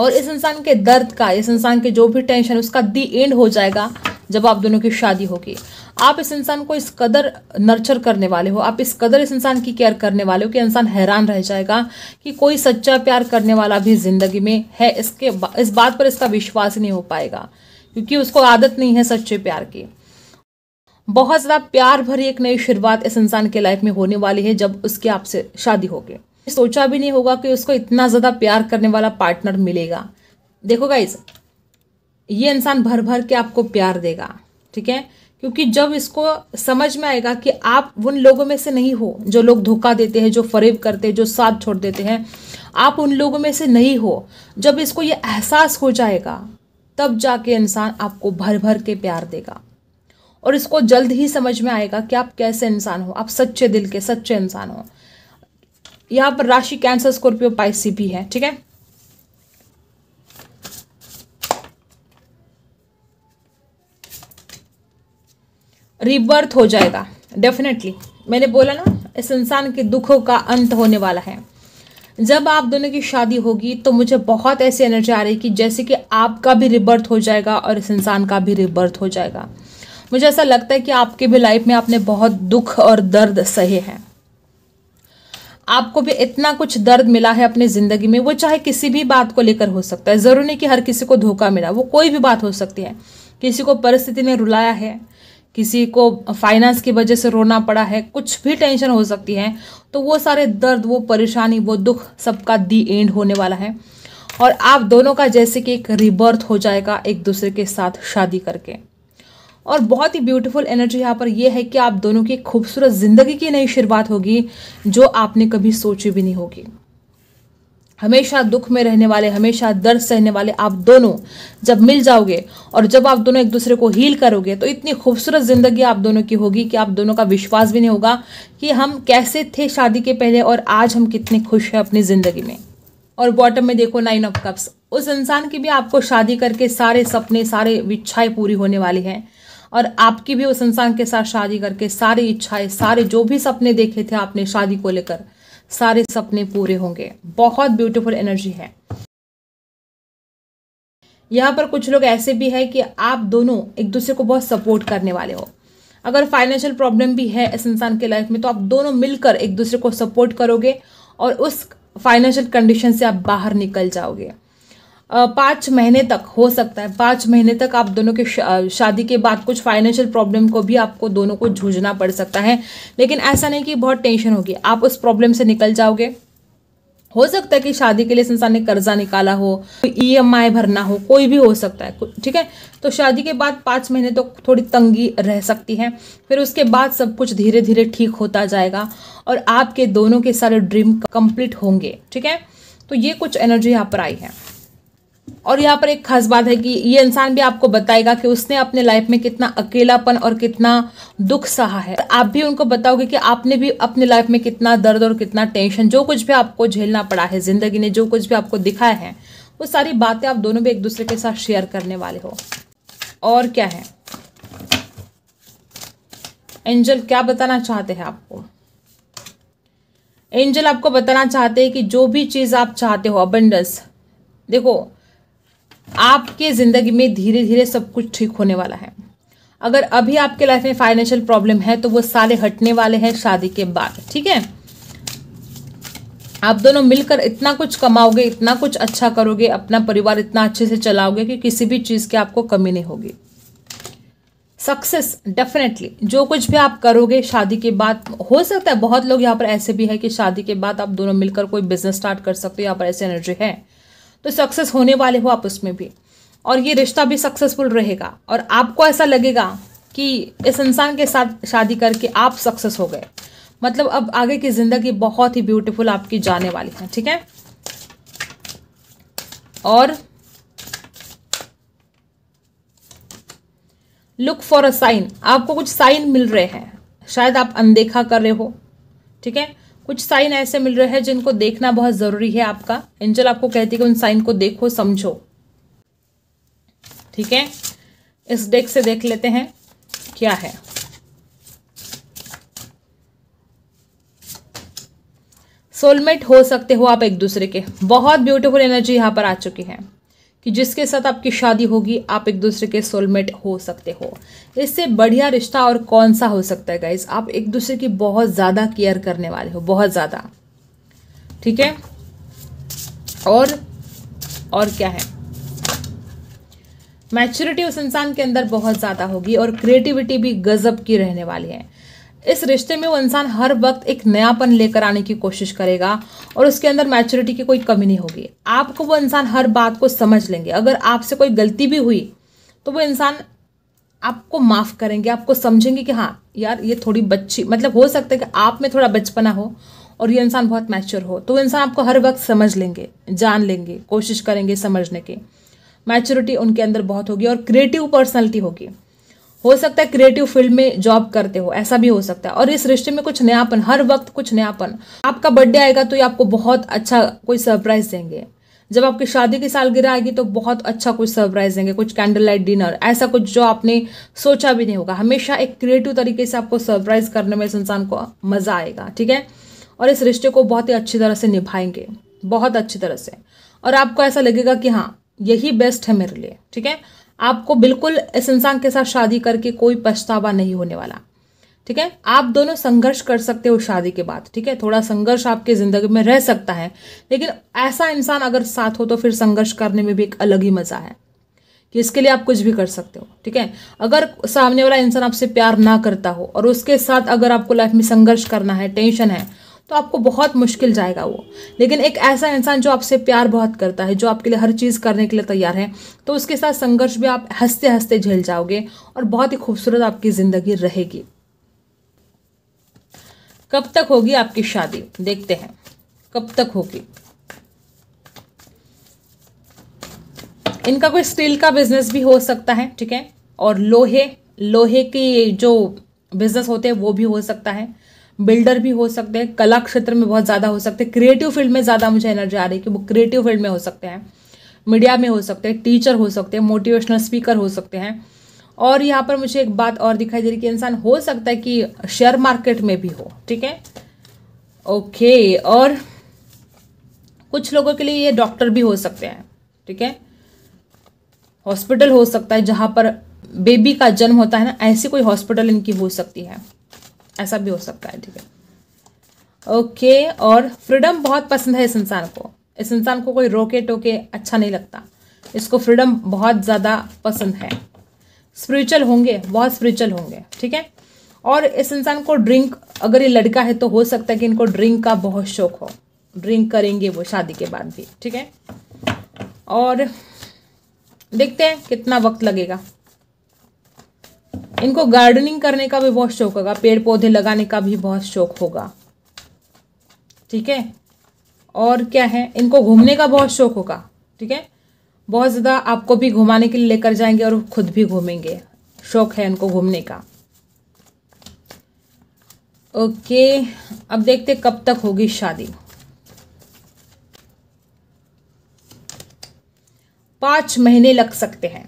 और इस इंसान के दर्द का इस इंसान के जो भी टेंशन उसका दी एंड हो जाएगा जब आप दोनों की शादी होगी आप इस इंसान को इस कदर नर्चर करने वाले हो आप इस कदर इस इंसान की केयर करने वाले हो कि इंसान हैरान रह जाएगा कि कोई सच्चा प्यार करने वाला भी ज़िंदगी में है इसके इस बात पर इसका विश्वास नहीं हो पाएगा क्योंकि उसको आदत नहीं है सच्चे प्यार की बहुत ज़्यादा प्यार भरी एक नई शुरुआत इस इंसान के लाइफ में होने वाली है जब उसकी आपसे शादी होगी सोचा भी नहीं होगा कि उसको इतना ज़्यादा प्यार करने वाला पार्टनर मिलेगा देखो गाइज ये इंसान भर भर के आपको प्यार देगा ठीक है क्योंकि जब इसको समझ में आएगा कि आप उन लोगों में से नहीं हो जो लोग धोखा देते हैं जो फरेब करते हैं जो साथ छोड़ देते हैं आप उन लोगों में से नहीं हो जब इसको ये एहसास हो जाएगा तब जाके इंसान आपको भर भर के प्यार देगा और इसको जल्द ही समझ में आएगा कि आप कैसे इंसान हो आप सच्चे दिल के सच्चे इंसान हो यहाँ पर राशि कैंसर स्कॉर्पियो पाइसी भी है ठीक है रिबर्थ हो जाएगा डेफिनेटली मैंने बोला ना इस इंसान के दुखों का अंत होने वाला है जब आप दोनों की शादी होगी तो मुझे बहुत ऐसी एनर्जी आ रही कि जैसे कि आपका भी रिबर्थ हो जाएगा और इस इंसान का भी रिबर्थ हो जाएगा मुझे ऐसा लगता है कि आपके भी लाइफ में आपने बहुत दुख और दर्द सहे हैं आपको भी इतना कुछ दर्द मिला है अपनी ज़िंदगी में वो चाहे किसी भी बात को लेकर हो सकता है ज़रूरी नहीं कि हर किसी को धोखा मिला वो कोई भी बात हो सकती है किसी को परिस्थिति ने रुलाया है किसी को फाइनेंस की वजह से रोना पड़ा है कुछ भी टेंशन हो सकती है तो वो सारे दर्द वो परेशानी वो दुख सबका दी एंड होने वाला है और आप दोनों का जैसे कि एक रिबर्थ हो जाएगा एक दूसरे के साथ शादी करके और बहुत ही ब्यूटीफुल एनर्जी यहाँ पर यह है कि आप दोनों की खूबसूरत ज़िंदगी की नई शुरुआत होगी जो आपने कभी सोची भी नहीं होगी हमेशा दुख में रहने वाले हमेशा दर्द सहने वाले आप दोनों जब मिल जाओगे और जब आप दोनों एक दूसरे को हील करोगे तो इतनी खूबसूरत ज़िंदगी आप दोनों की होगी कि आप दोनों का विश्वास भी नहीं होगा कि हम कैसे थे शादी के पहले और आज हम कितने खुश हैं अपनी ज़िंदगी में और बॉटम में देखो नाइन ऑफ कप्स उस इंसान की भी आपको शादी करके सारे सपने सारे इच्छाएं पूरी होने वाली हैं और आपकी भी उस इंसान के साथ शादी करके सारी इच्छाएं सारे जो भी सपने देखे थे आपने शादी को लेकर सारे सपने पूरे होंगे बहुत ब्यूटीफुल एनर्जी है यहाँ पर कुछ लोग ऐसे भी है कि आप दोनों एक दूसरे को बहुत सपोर्ट करने वाले हो अगर फाइनेंशियल प्रॉब्लम भी है इस इंसान के लाइफ में तो आप दोनों मिलकर एक दूसरे को सपोर्ट करोगे और उस फाइनेंशियल कंडीशन से आप बाहर निकल जाओगे पाँच महीने तक हो सकता है पाँच महीने तक आप दोनों के शादी के बाद कुछ फाइनेंशियल प्रॉब्लम को भी आपको दोनों को जूझना पड़ सकता है लेकिन ऐसा नहीं कि बहुत टेंशन होगी आप उस प्रॉब्लम से निकल जाओगे हो सकता है कि शादी के लिए संसार ने कर्जा निकाला हो ई एम आई भरना हो कोई भी हो सकता है ठीक है तो शादी के बाद पाँच महीने तो थोड़ी तंगी रह सकती है फिर उसके बाद सब कुछ धीरे धीरे ठीक होता जाएगा और आपके दोनों के सारे ड्रीम कंप्लीट होंगे ठीक है तो ये कुछ एनर्जी यहाँ पर आई है और यहाँ पर एक खास बात है कि ये इंसान भी आपको बताएगा कि उसने अपने लाइफ में कितना अकेलापन और कितना दुख सहा है आप भी उनको बताओगे कि आपने भी अपने लाइफ में कितना दर्द और कितना टेंशन जो कुछ भी आपको झेलना पड़ा है जिंदगी ने जो कुछ भी आपको दिखाया है वो सारी बातें आप दोनों भी एक दूसरे के साथ शेयर करने वाले हो और क्या है एंजल क्या बताना चाहते हैं आपको एंजल आपको बताना चाहते हैं कि जो भी चीज़ आप चाहते हो अबंडस देखो आपके ज़िंदगी में धीरे धीरे सब कुछ ठीक होने वाला है अगर अभी आपके लाइफ में फाइनेंशियल प्रॉब्लम है तो वो सारे हटने वाले हैं शादी के बाद ठीक है आप दोनों मिलकर इतना कुछ कमाओगे इतना कुछ अच्छा करोगे अपना परिवार इतना अच्छे से चलाओगे कि किसी भी चीज़ की आपको कमी नहीं होगी सक्सेस डेफिनेटली जो कुछ भी आप करोगे शादी के बाद हो सकता है बहुत लोग यहाँ पर ऐसे भी है कि शादी के बाद आप दोनों मिलकर कोई बिजनेस स्टार्ट कर सकते हो यहाँ पर ऐसी एनर्जी है तो सक्सेस होने वाले हो आप उसमें भी और ये रिश्ता भी सक्सेसफुल रहेगा और आपको ऐसा लगेगा कि इस इंसान के साथ शादी करके आप सक्सेस हो गए मतलब अब आगे की ज़िंदगी बहुत ही ब्यूटीफुल आपकी जाने वाली है ठीक है और लुक फॉर अ साइन आपको कुछ साइन मिल रहे हैं शायद आप अनदेखा कर रहे हो ठीक है कुछ साइन ऐसे मिल रहे हैं जिनको देखना बहुत ज़रूरी है आपका एंजल आपको कहती है कि उन साइन को देखो समझो ठीक है इस डेक से देख लेते हैं क्या है सोलमेट हो सकते हो आप एक दूसरे के बहुत ब्यूटीफुल एनर्जी यहां पर आ चुकी है कि जिसके साथ आपकी शादी होगी आप एक दूसरे के सोलमेट हो सकते हो इससे बढ़िया रिश्ता और कौन सा हो सकता है गाइज आप एक दूसरे की बहुत ज़्यादा केयर करने वाले हो बहुत ज़्यादा ठीक है और और क्या है मैच्योरिटी उस इंसान के अंदर बहुत ज़्यादा होगी और क्रिएटिविटी भी गजब की रहने वाली है इस रिश्ते में वो इंसान हर वक्त एक नयापन लेकर आने की कोशिश करेगा और उसके अंदर मैच्योरिटी की कोई कमी नहीं होगी आपको वो इंसान हर बात को समझ लेंगे अगर आपसे कोई गलती भी हुई तो वो इंसान आपको माफ़ करेंगे आपको समझेंगे कि हाँ यार ये थोड़ी बच्ची मतलब हो सकता है कि आप में थोड़ा बचपना हो और ये इंसान बहुत मैच्योर हो तो वो इंसान आपको हर वक्त समझ लेंगे जान लेंगे कोशिश करेंगे समझने की मैच्योरिटी उनके अंदर बहुत होगी और क्रिएटिव पर्सनैलिटी होगी हो सकता है क्रिएटिव फील्ड में जॉब करते हो ऐसा भी हो सकता है और इस रिश्ते में कुछ नयापन हर वक्त कुछ नयापन आपका बर्थडे आएगा तो ये आपको बहुत अच्छा कोई सरप्राइज देंगे जब आपकी शादी की सालगिरह आएगी तो बहुत अच्छा कुछ सरप्राइज देंगे कुछ कैंडल लाइट डिनर ऐसा कुछ जो आपने सोचा भी नहीं होगा हमेशा एक क्रिएटिव तरीके से आपको सरप्राइज करने में इस इंसान को मज़ा आएगा ठीक है और इस रिश्ते को बहुत ही अच्छी तरह से निभाएंगे बहुत अच्छी तरह से और आपको ऐसा लगेगा कि हाँ यही बेस्ट है मेरे लिए ठीक है आपको बिल्कुल इस इंसान के साथ शादी करके कोई पछतावा नहीं होने वाला ठीक है आप दोनों संघर्ष कर सकते हो शादी के बाद ठीक है थोड़ा संघर्ष आपके ज़िंदगी में रह सकता है लेकिन ऐसा इंसान अगर साथ हो तो फिर संघर्ष करने में भी एक अलग ही मज़ा है कि इसके लिए आप कुछ भी कर सकते हो ठीक है अगर सामने वाला इंसान आपसे प्यार ना करता हो और उसके साथ अगर आपको लाइफ में संघर्ष करना है टेंशन है तो आपको बहुत मुश्किल जाएगा वो लेकिन एक ऐसा इंसान जो आपसे प्यार बहुत करता है जो आपके लिए हर चीज़ करने के लिए तैयार है तो उसके साथ संघर्ष भी आप हंसते हंसते झेल जाओगे और बहुत ही खूबसूरत आपकी ज़िंदगी रहेगी कब तक होगी आपकी शादी देखते हैं कब तक होगी इनका कोई स्टील का बिजनेस भी हो सकता है ठीक है और लोहे लोहे की जो बिजनेस होते हैं वो भी हो सकता है बिल्डर भी हो सकते हैं कला क्षेत्र में बहुत ज़्यादा हो सकते हैं क्रिएटिव फील्ड में ज़्यादा मुझे एनर्जी आ रही है कि वो क्रिएटिव फील्ड में हो सकते हैं मीडिया में हो सकते हैं टीचर हो सकते हैं मोटिवेशनल स्पीकर हो सकते हैं और यहाँ पर मुझे एक बात और दिखाई दे रही कि इंसान हो सकता है कि शेयर मार्केट में भी हो ठीक है ओके और कुछ लोगों के लिए ये डॉक्टर भी हो सकते हैं ठीक है हॉस्पिटल हो सकता है जहाँ पर बेबी का जन्म होता है ना ऐसी कोई हॉस्पिटल इनकी हो सकती है ऐसा भी हो सकता है ठीक है ओके और फ्रीडम बहुत पसंद है इस इंसान को इस इंसान को कोई रोके टोके अच्छा नहीं लगता इसको फ्रीडम बहुत ज़्यादा पसंद है स्पिरिचुअल होंगे बहुत स्पिरिचुअल होंगे ठीक है और इस इंसान को ड्रिंक अगर ये लड़का है तो हो सकता है कि इनको ड्रिंक का बहुत शौक हो ड्रिंक करेंगे वो शादी के बाद भी ठीक है और देखते हैं कितना वक्त लगेगा इनको गार्डनिंग करने का भी बहुत शौक होगा पेड़ पौधे लगाने का भी बहुत शौक होगा ठीक है और क्या है इनको घूमने का बहुत शौक होगा ठीक है बहुत ज़्यादा आपको भी घुमाने के लिए लेकर जाएंगे और खुद भी घूमेंगे शौक है इनको घूमने का ओके अब देखते कब तक होगी शादी पाँच महीने लग सकते हैं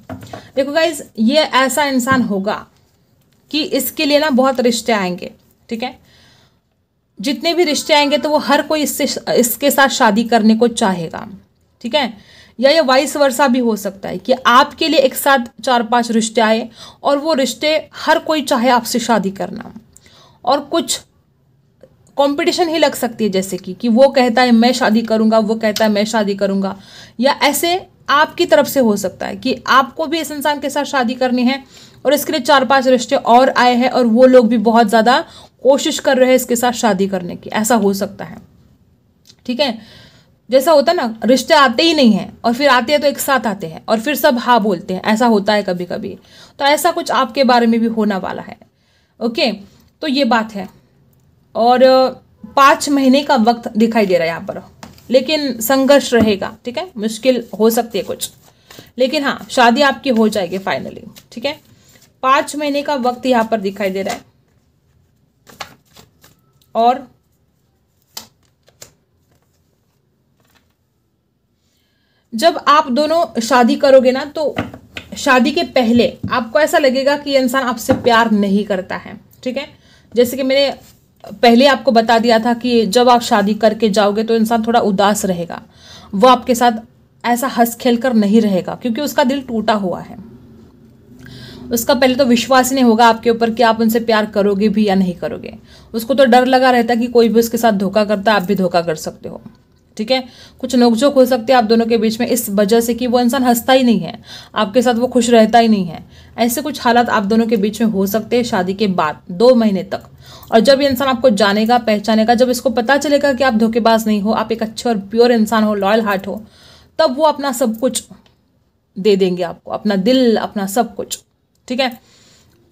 देखो गाइज ये ऐसा इंसान होगा कि इसके लिए ना बहुत रिश्ते आएंगे ठीक है जितने भी रिश्ते आएंगे तो वो हर कोई इससे इसके साथ शादी करने को चाहेगा ठीक है या ये वाइस वर्षा भी हो सकता है कि आपके लिए एक साथ चार पांच रिश्ते आए और वो रिश्ते हर कोई चाहे आपसे शादी करना और कुछ कंपटीशन ही लग सकती है जैसे कि कि वो कहता है मैं शादी करूंगा वो कहता है मैं शादी करूंगा या ऐसे आपकी तरफ से हो सकता है कि आपको भी इस इंसान के साथ शादी करनी है और इसके लिए चार पांच रिश्ते और आए हैं और वो लोग भी बहुत ज़्यादा कोशिश कर रहे हैं इसके साथ शादी करने की ऐसा हो सकता है ठीक है जैसा होता है ना रिश्ते आते ही नहीं हैं और फिर आते हैं तो एक साथ आते हैं और फिर सब हाँ बोलते हैं ऐसा होता है कभी कभी तो ऐसा कुछ आपके बारे में भी होने वाला है ओके तो ये बात है और पाँच महीने का वक्त दिखाई दे रहा है यहाँ पर लेकिन संघर्ष रहेगा ठीक है मुश्किल हो सकती है कुछ लेकिन हाँ शादी आपकी हो जाएगी फाइनली ठीक है पांच महीने का वक्त यहां पर दिखाई दे रहा है और जब आप दोनों शादी करोगे ना तो शादी के पहले आपको ऐसा लगेगा कि इंसान आपसे प्यार नहीं करता है ठीक है जैसे कि मैंने पहले आपको बता दिया था कि जब आप शादी करके जाओगे तो इंसान थोड़ा उदास रहेगा वो आपके साथ ऐसा हंस खेल कर नहीं रहेगा क्योंकि उसका दिल टूटा हुआ है उसका पहले तो विश्वास ही नहीं होगा आपके ऊपर कि आप उनसे प्यार करोगे भी या नहीं करोगे उसको तो डर लगा रहता कि कोई भी उसके साथ धोखा करता आप भी धोखा कर सकते हो ठीक है कुछ नोकझोंक हो सकती है आप दोनों के बीच में इस वजह से कि वो इंसान हंसता ही नहीं है आपके साथ वो खुश रहता ही नहीं है ऐसे कुछ हालात आप दोनों के बीच में हो सकते हैं शादी के बाद दो महीने तक और जब ये इंसान आपको जानेगा पहचानेगा जब इसको पता चलेगा कि आप धोखेबाज नहीं हो आप एक अच्छे और प्योर इंसान हो लॉयल हार्ट हो तब वो अपना सब कुछ दे देंगे आपको अपना दिल अपना सब कुछ ठीक है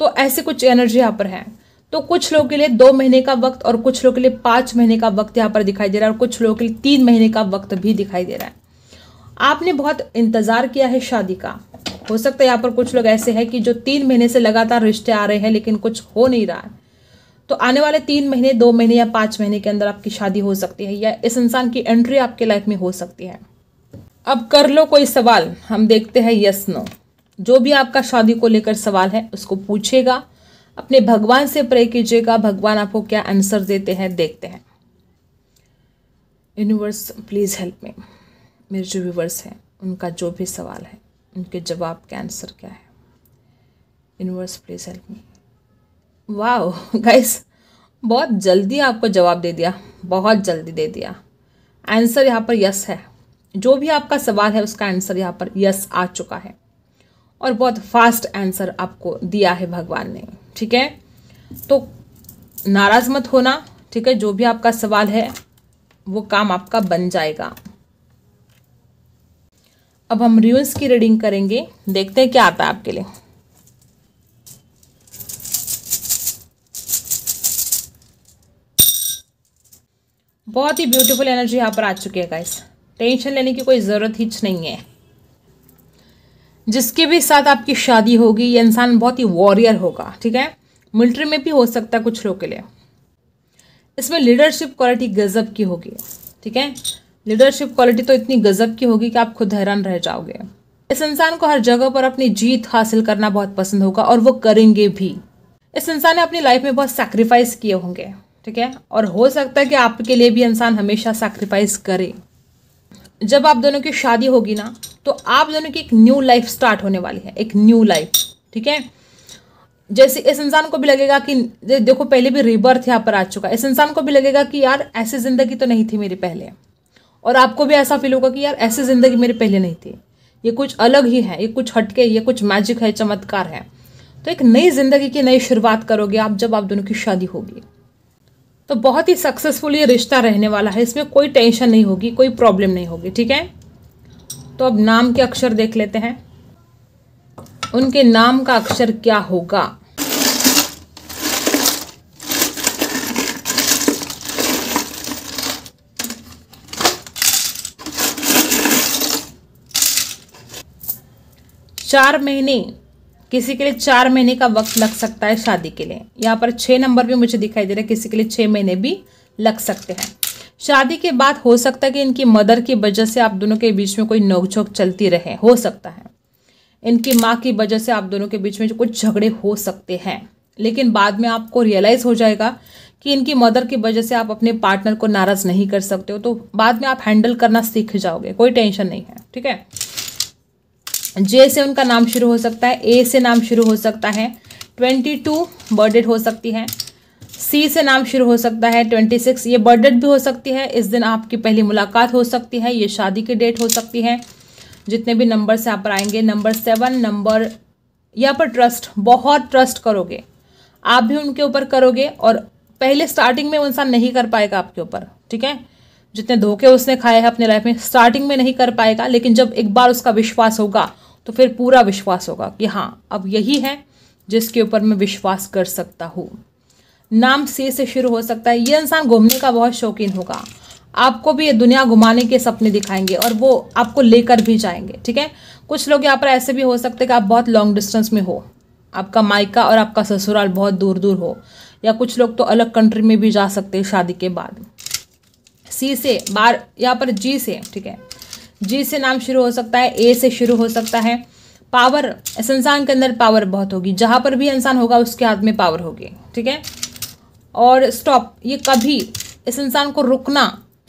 तो ऐसे कुछ एनर्जी यहाँ पर है तो कुछ लोगों के लिए दो महीने का वक्त और कुछ लोगों के लिए पांच महीने का वक्त यहाँ पर दिखाई दे रहा है और कुछ लोगों के लिए तीन महीने का वक्त भी दिखाई दे रहा है आपने बहुत इंतज़ार किया है शादी का हो सकता है यहाँ पर कुछ लोग ऐसे हैं कि जो तीन महीने से लगातार रिश्ते आ रहे हैं लेकिन कुछ हो नहीं रहा है तो आने वाले तीन महीने दो महीने या पांच महीने के अंदर आपकी शादी हो सकती है या इस इंसान की एंट्री आपके लाइफ में हो सकती है अब कर लो कोई सवाल हम देखते हैं यस नो जो भी आपका शादी को लेकर सवाल है उसको पूछेगा अपने भगवान से प्रे कीजिएगा भगवान आपको क्या आंसर देते हैं देखते हैं यूनिवर्स प्लीज़ हेल्प मी मेरे जो व्यूवर्स हैं उनका जो भी सवाल है उनके जवाब के आंसर क्या है यूनिवर्स प्लीज़ हेल्प मी वाह गाइस बहुत जल्दी आपको जवाब दे दिया बहुत जल्दी दे दिया आंसर यहाँ पर यस है जो भी आपका सवाल है उसका आंसर यहाँ पर यस आ चुका है और बहुत फास्ट आंसर आपको दिया है भगवान ने ठीक है तो नाराज मत होना ठीक है जो भी आपका सवाल है वो काम आपका बन जाएगा अब हम रिव्यूज की रीडिंग करेंगे देखते हैं क्या आता है आपके लिए बहुत ही ब्यूटीफुल एनर्जी यहां पर आ चुकी है गाइस टेंशन लेने की कोई ज़रूरत ही नहीं है जिसके भी साथ आपकी शादी होगी ये इंसान बहुत ही वॉरियर होगा ठीक है मिलिट्री में भी हो सकता है कुछ लोग के लिए इसमें लीडरशिप क्वालिटी गज़ब की होगी ठीक है लीडरशिप क्वालिटी तो इतनी गज़ब की होगी कि आप खुद हैरान रह जाओगे इस इंसान को हर जगह पर अपनी जीत हासिल करना बहुत पसंद होगा और वो करेंगे भी इस इंसान ने अपनी लाइफ में बहुत सेक्रीफाइस किए होंगे ठीक है और हो सकता है कि आपके लिए भी इंसान हमेशा सेक्रीफाइस करे जब आप दोनों की शादी होगी ना तो आप दोनों की एक न्यू लाइफ स्टार्ट होने वाली है एक न्यू लाइफ ठीक है जैसे इस इंसान को भी लगेगा कि देखो पहले भी रिबर्थ यहाँ पर आ चुका है इस इंसान को भी लगेगा कि यार ऐसी ज़िंदगी तो नहीं थी मेरी पहले और आपको भी ऐसा फील होगा कि यार ऐसी ज़िंदगी मेरी पहले नहीं थी ये कुछ अलग ही है ये कुछ हटके ये कुछ मैजिक है चमत्कार है तो एक नई ज़िंदगी की नई शुरुआत करोगे आप जब आप दोनों की शादी होगी तो बहुत ही सक्सेसफुल ये रिश्ता रहने वाला है इसमें कोई टेंशन नहीं होगी कोई प्रॉब्लम नहीं होगी ठीक है तो अब नाम के अक्षर देख लेते हैं उनके नाम का अक्षर क्या होगा चार महीने किसी के लिए चार महीने का वक्त लग सकता है शादी के लिए यहाँ पर छः नंबर भी मुझे दिखाई दे रहा है किसी के लिए छः महीने भी लग सकते हैं शादी के बाद हो सकता है कि इनकी मदर की वजह से आप दोनों के बीच में कोई नोकझोंक चलती रहे हो सकता है इनकी माँ की वजह से आप दोनों के बीच में कुछ झगड़े हो सकते हैं लेकिन बाद में आपको रियलाइज़ हो जाएगा कि इनकी मदर की वजह से आप अपने पार्टनर को नाराज़ नहीं कर सकते हो तो बाद में आप हैंडल करना सीख जाओगे कोई टेंशन नहीं है ठीक है जे से उनका नाम शुरू हो सकता है ए से नाम शुरू हो सकता है ट्वेंटी टू बर्थ हो सकती है सी से नाम शुरू हो सकता है ट्वेंटी सिक्स ये बर्थ भी हो सकती है इस दिन आपकी पहली मुलाकात हो सकती है ये शादी की डेट हो सकती है जितने भी नंबर से आप आएंगे नंबर सेवन नंबर या पर ट्रस्ट बहुत ट्रस्ट करोगे आप भी उनके ऊपर करोगे और पहले स्टार्टिंग में इंसान नहीं कर पाएगा आपके ऊपर ठीक है जितने धोखे उसने खाए हैं अपने लाइफ में स्टार्टिंग में नहीं कर पाएगा लेकिन जब एक बार उसका विश्वास होगा तो फिर पूरा विश्वास होगा कि हाँ अब यही है जिसके ऊपर मैं विश्वास कर सकता हूँ नाम से से शुरू हो सकता है ये इंसान घूमने का बहुत शौकीन होगा आपको भी ये दुनिया घुमाने के सपने दिखाएंगे और वो आपको लेकर भी जाएंगे ठीक है कुछ लोग यहाँ पर ऐसे भी हो सकते हैं कि आप बहुत लॉन्ग डिस्टेंस में हो आपका मायका और आपका ससुराल बहुत दूर दूर हो या कुछ लोग तो अलग कंट्री में भी जा सकते हैं शादी के बाद सी से बार यहाँ पर जी से ठीक है जी से नाम शुरू हो सकता है ए से शुरू हो सकता है पावर इस इंसान के अंदर पावर बहुत होगी जहाँ पर भी इंसान होगा उसके हाथ में पावर होगी ठीक है और स्टॉप ये कभी इस इंसान को रुकना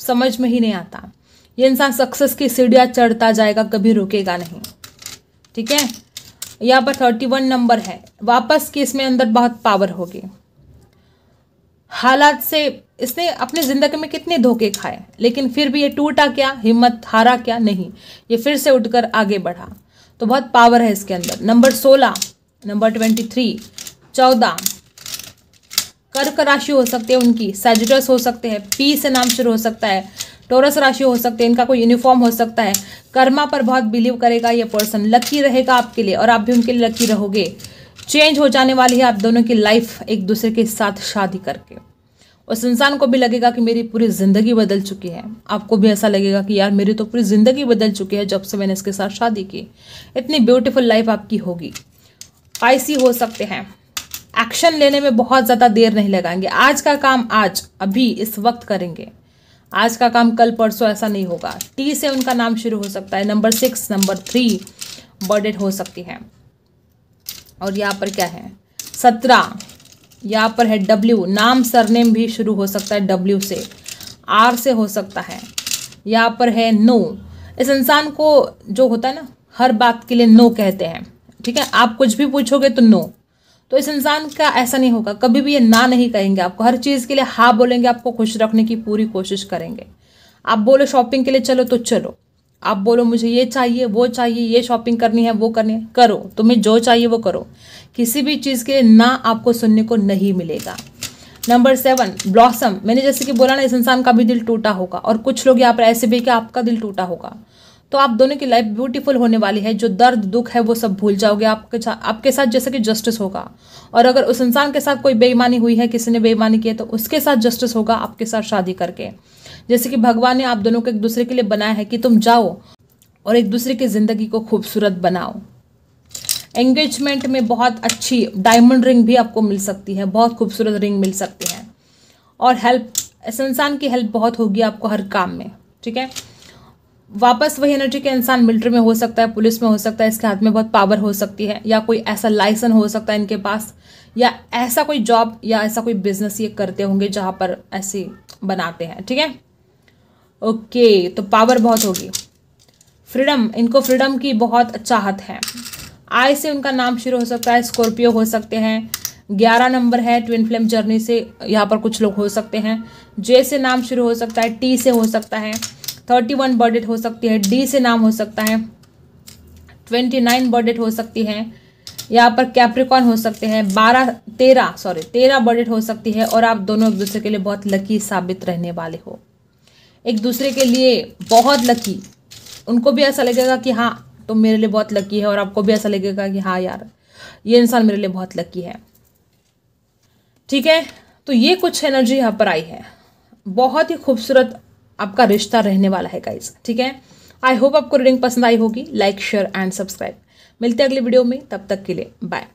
समझ में ही नहीं आता ये इंसान सक्सेस की सीढ़ियाँ चढ़ता जाएगा कभी रुकेगा नहीं ठीक है यहाँ पर थर्टी वन नंबर है वापस कि इसमें अंदर बहुत पावर होगी हालात से इसने अपने ज़िंदगी में कितने धोखे खाए लेकिन फिर भी ये टूटा क्या हिम्मत हारा क्या नहीं ये फिर से उठकर आगे बढ़ा तो बहुत पावर है इसके अंदर नंबर सोलह नंबर ट्वेंटी थ्री चौदह कर्क राशि हो सकती है उनकी सेजिटस हो सकते हैं पी से नाम शुरू हो सकता है टोरस राशि हो सकते हैं इनका कोई यूनिफॉर्म हो सकता है कर्मा पर बहुत बिलीव करेगा ये पर्सन लकी रहेगा आपके लिए और आप भी उनके लिए लकी रहोगे चेंज हो जाने वाली है आप दोनों की लाइफ एक दूसरे के साथ शादी करके उस इंसान को भी लगेगा कि मेरी पूरी ज़िंदगी बदल चुकी है आपको भी ऐसा लगेगा कि यार मेरी तो पूरी ज़िंदगी बदल चुकी है जब से मैंने इसके साथ शादी की इतनी ब्यूटीफुल लाइफ आपकी होगी आईसी हो सकते हैं एक्शन लेने में बहुत ज़्यादा देर नहीं लगाएंगे आज का काम आज अभी इस वक्त करेंगे आज का काम कल परसों ऐसा नहीं होगा टी से उनका नाम शुरू हो सकता है नंबर सिक्स नंबर थ्री बर्डेड हो सकती है और यहाँ पर क्या है सत्रह यहाँ पर है डब्ल्यू नाम सरनेम भी शुरू हो सकता है डब्ल्यू से आर से हो सकता है यहाँ पर है नो इस इंसान को जो होता है ना हर बात के लिए नो कहते हैं ठीक है आप कुछ भी पूछोगे तो नो तो इस इंसान का ऐसा नहीं होगा कभी भी ये ना नहीं कहेंगे आपको हर चीज़ के लिए हाँ बोलेंगे आपको खुश रखने की पूरी कोशिश करेंगे आप बोलो शॉपिंग के लिए चलो तो चलो आप बोलो मुझे ये चाहिए वो चाहिए ये शॉपिंग करनी है वो करनी है करो तुम्हें जो चाहिए वो करो किसी भी चीज़ के ना आपको सुनने को नहीं मिलेगा नंबर सेवन ब्लॉसम मैंने जैसे कि बोला ना इस इंसान का भी दिल टूटा होगा और कुछ लोग यहाँ पर ऐसे भी कि आपका दिल टूटा होगा तो आप दोनों की लाइफ ब्यूटीफुल होने वाली है जो दर्द दुख है वो सब भूल जाओगे आपके आपके साथ जैसे कि जस्टिस होगा और अगर उस इंसान के साथ कोई बेईमानी हुई है किसी ने बेईमानी की है तो उसके साथ जस्टिस होगा आपके साथ शादी करके जैसे कि भगवान ने आप दोनों को एक दूसरे के लिए बनाया है कि तुम जाओ और एक दूसरे की ज़िंदगी को खूबसूरत बनाओ एंगेजमेंट में बहुत अच्छी डायमंड रिंग भी आपको मिल सकती है बहुत खूबसूरत रिंग मिल सकती है और हेल्प ऐसे इंसान की हेल्प बहुत होगी आपको हर काम में ठीक है वापस वही एनर्जी के इंसान मिलिट्री में हो सकता है पुलिस में हो सकता है इसके हाथ में बहुत पावर हो सकती है या कोई ऐसा लाइसेंस हो सकता है इनके पास या ऐसा कोई जॉब या ऐसा कोई बिजनेस ये करते होंगे जहाँ पर ऐसे बनाते हैं ठीक है ओके तो पावर बहुत होगी फ्रीडम इनको फ्रीडम की बहुत चाहत है आई से उनका नाम शुरू हो सकता है स्कॉर्पियो हो सकते हैं ग्यारह नंबर है ट्विन फ्लेम जर्नी से यहाँ पर कुछ लोग हो सकते हैं जे से नाम शुरू हो सकता है टी से हो सकता है थर्टी वन बर्डेट हो सकती है डी से नाम हो सकता है ट्वेंटी नाइन बर्डेट हो सकती है यहाँ पर कैप्रिकॉन हो सकते हैं बारह तेरह सॉरी तेरह बर्डेट हो सकती है और आप दोनों एक दूसरे के लिए बहुत लकी साबित रहने वाले हो एक दूसरे के लिए बहुत लकी उनको भी ऐसा लगेगा कि हाँ तो मेरे लिए बहुत लकी है और आपको भी ऐसा लगेगा कि हाँ यार ये इंसान मेरे लिए बहुत लकी है ठीक है तो ये कुछ एनर्जी यहाँ पर आई है बहुत ही खूबसूरत आपका रिश्ता रहने वाला है गाइज ठीक है आई होप आपको रीडिंग पसंद आई होगी लाइक शेयर एंड सब्सक्राइब मिलते हैं अगले वीडियो में तब तक के लिए बाय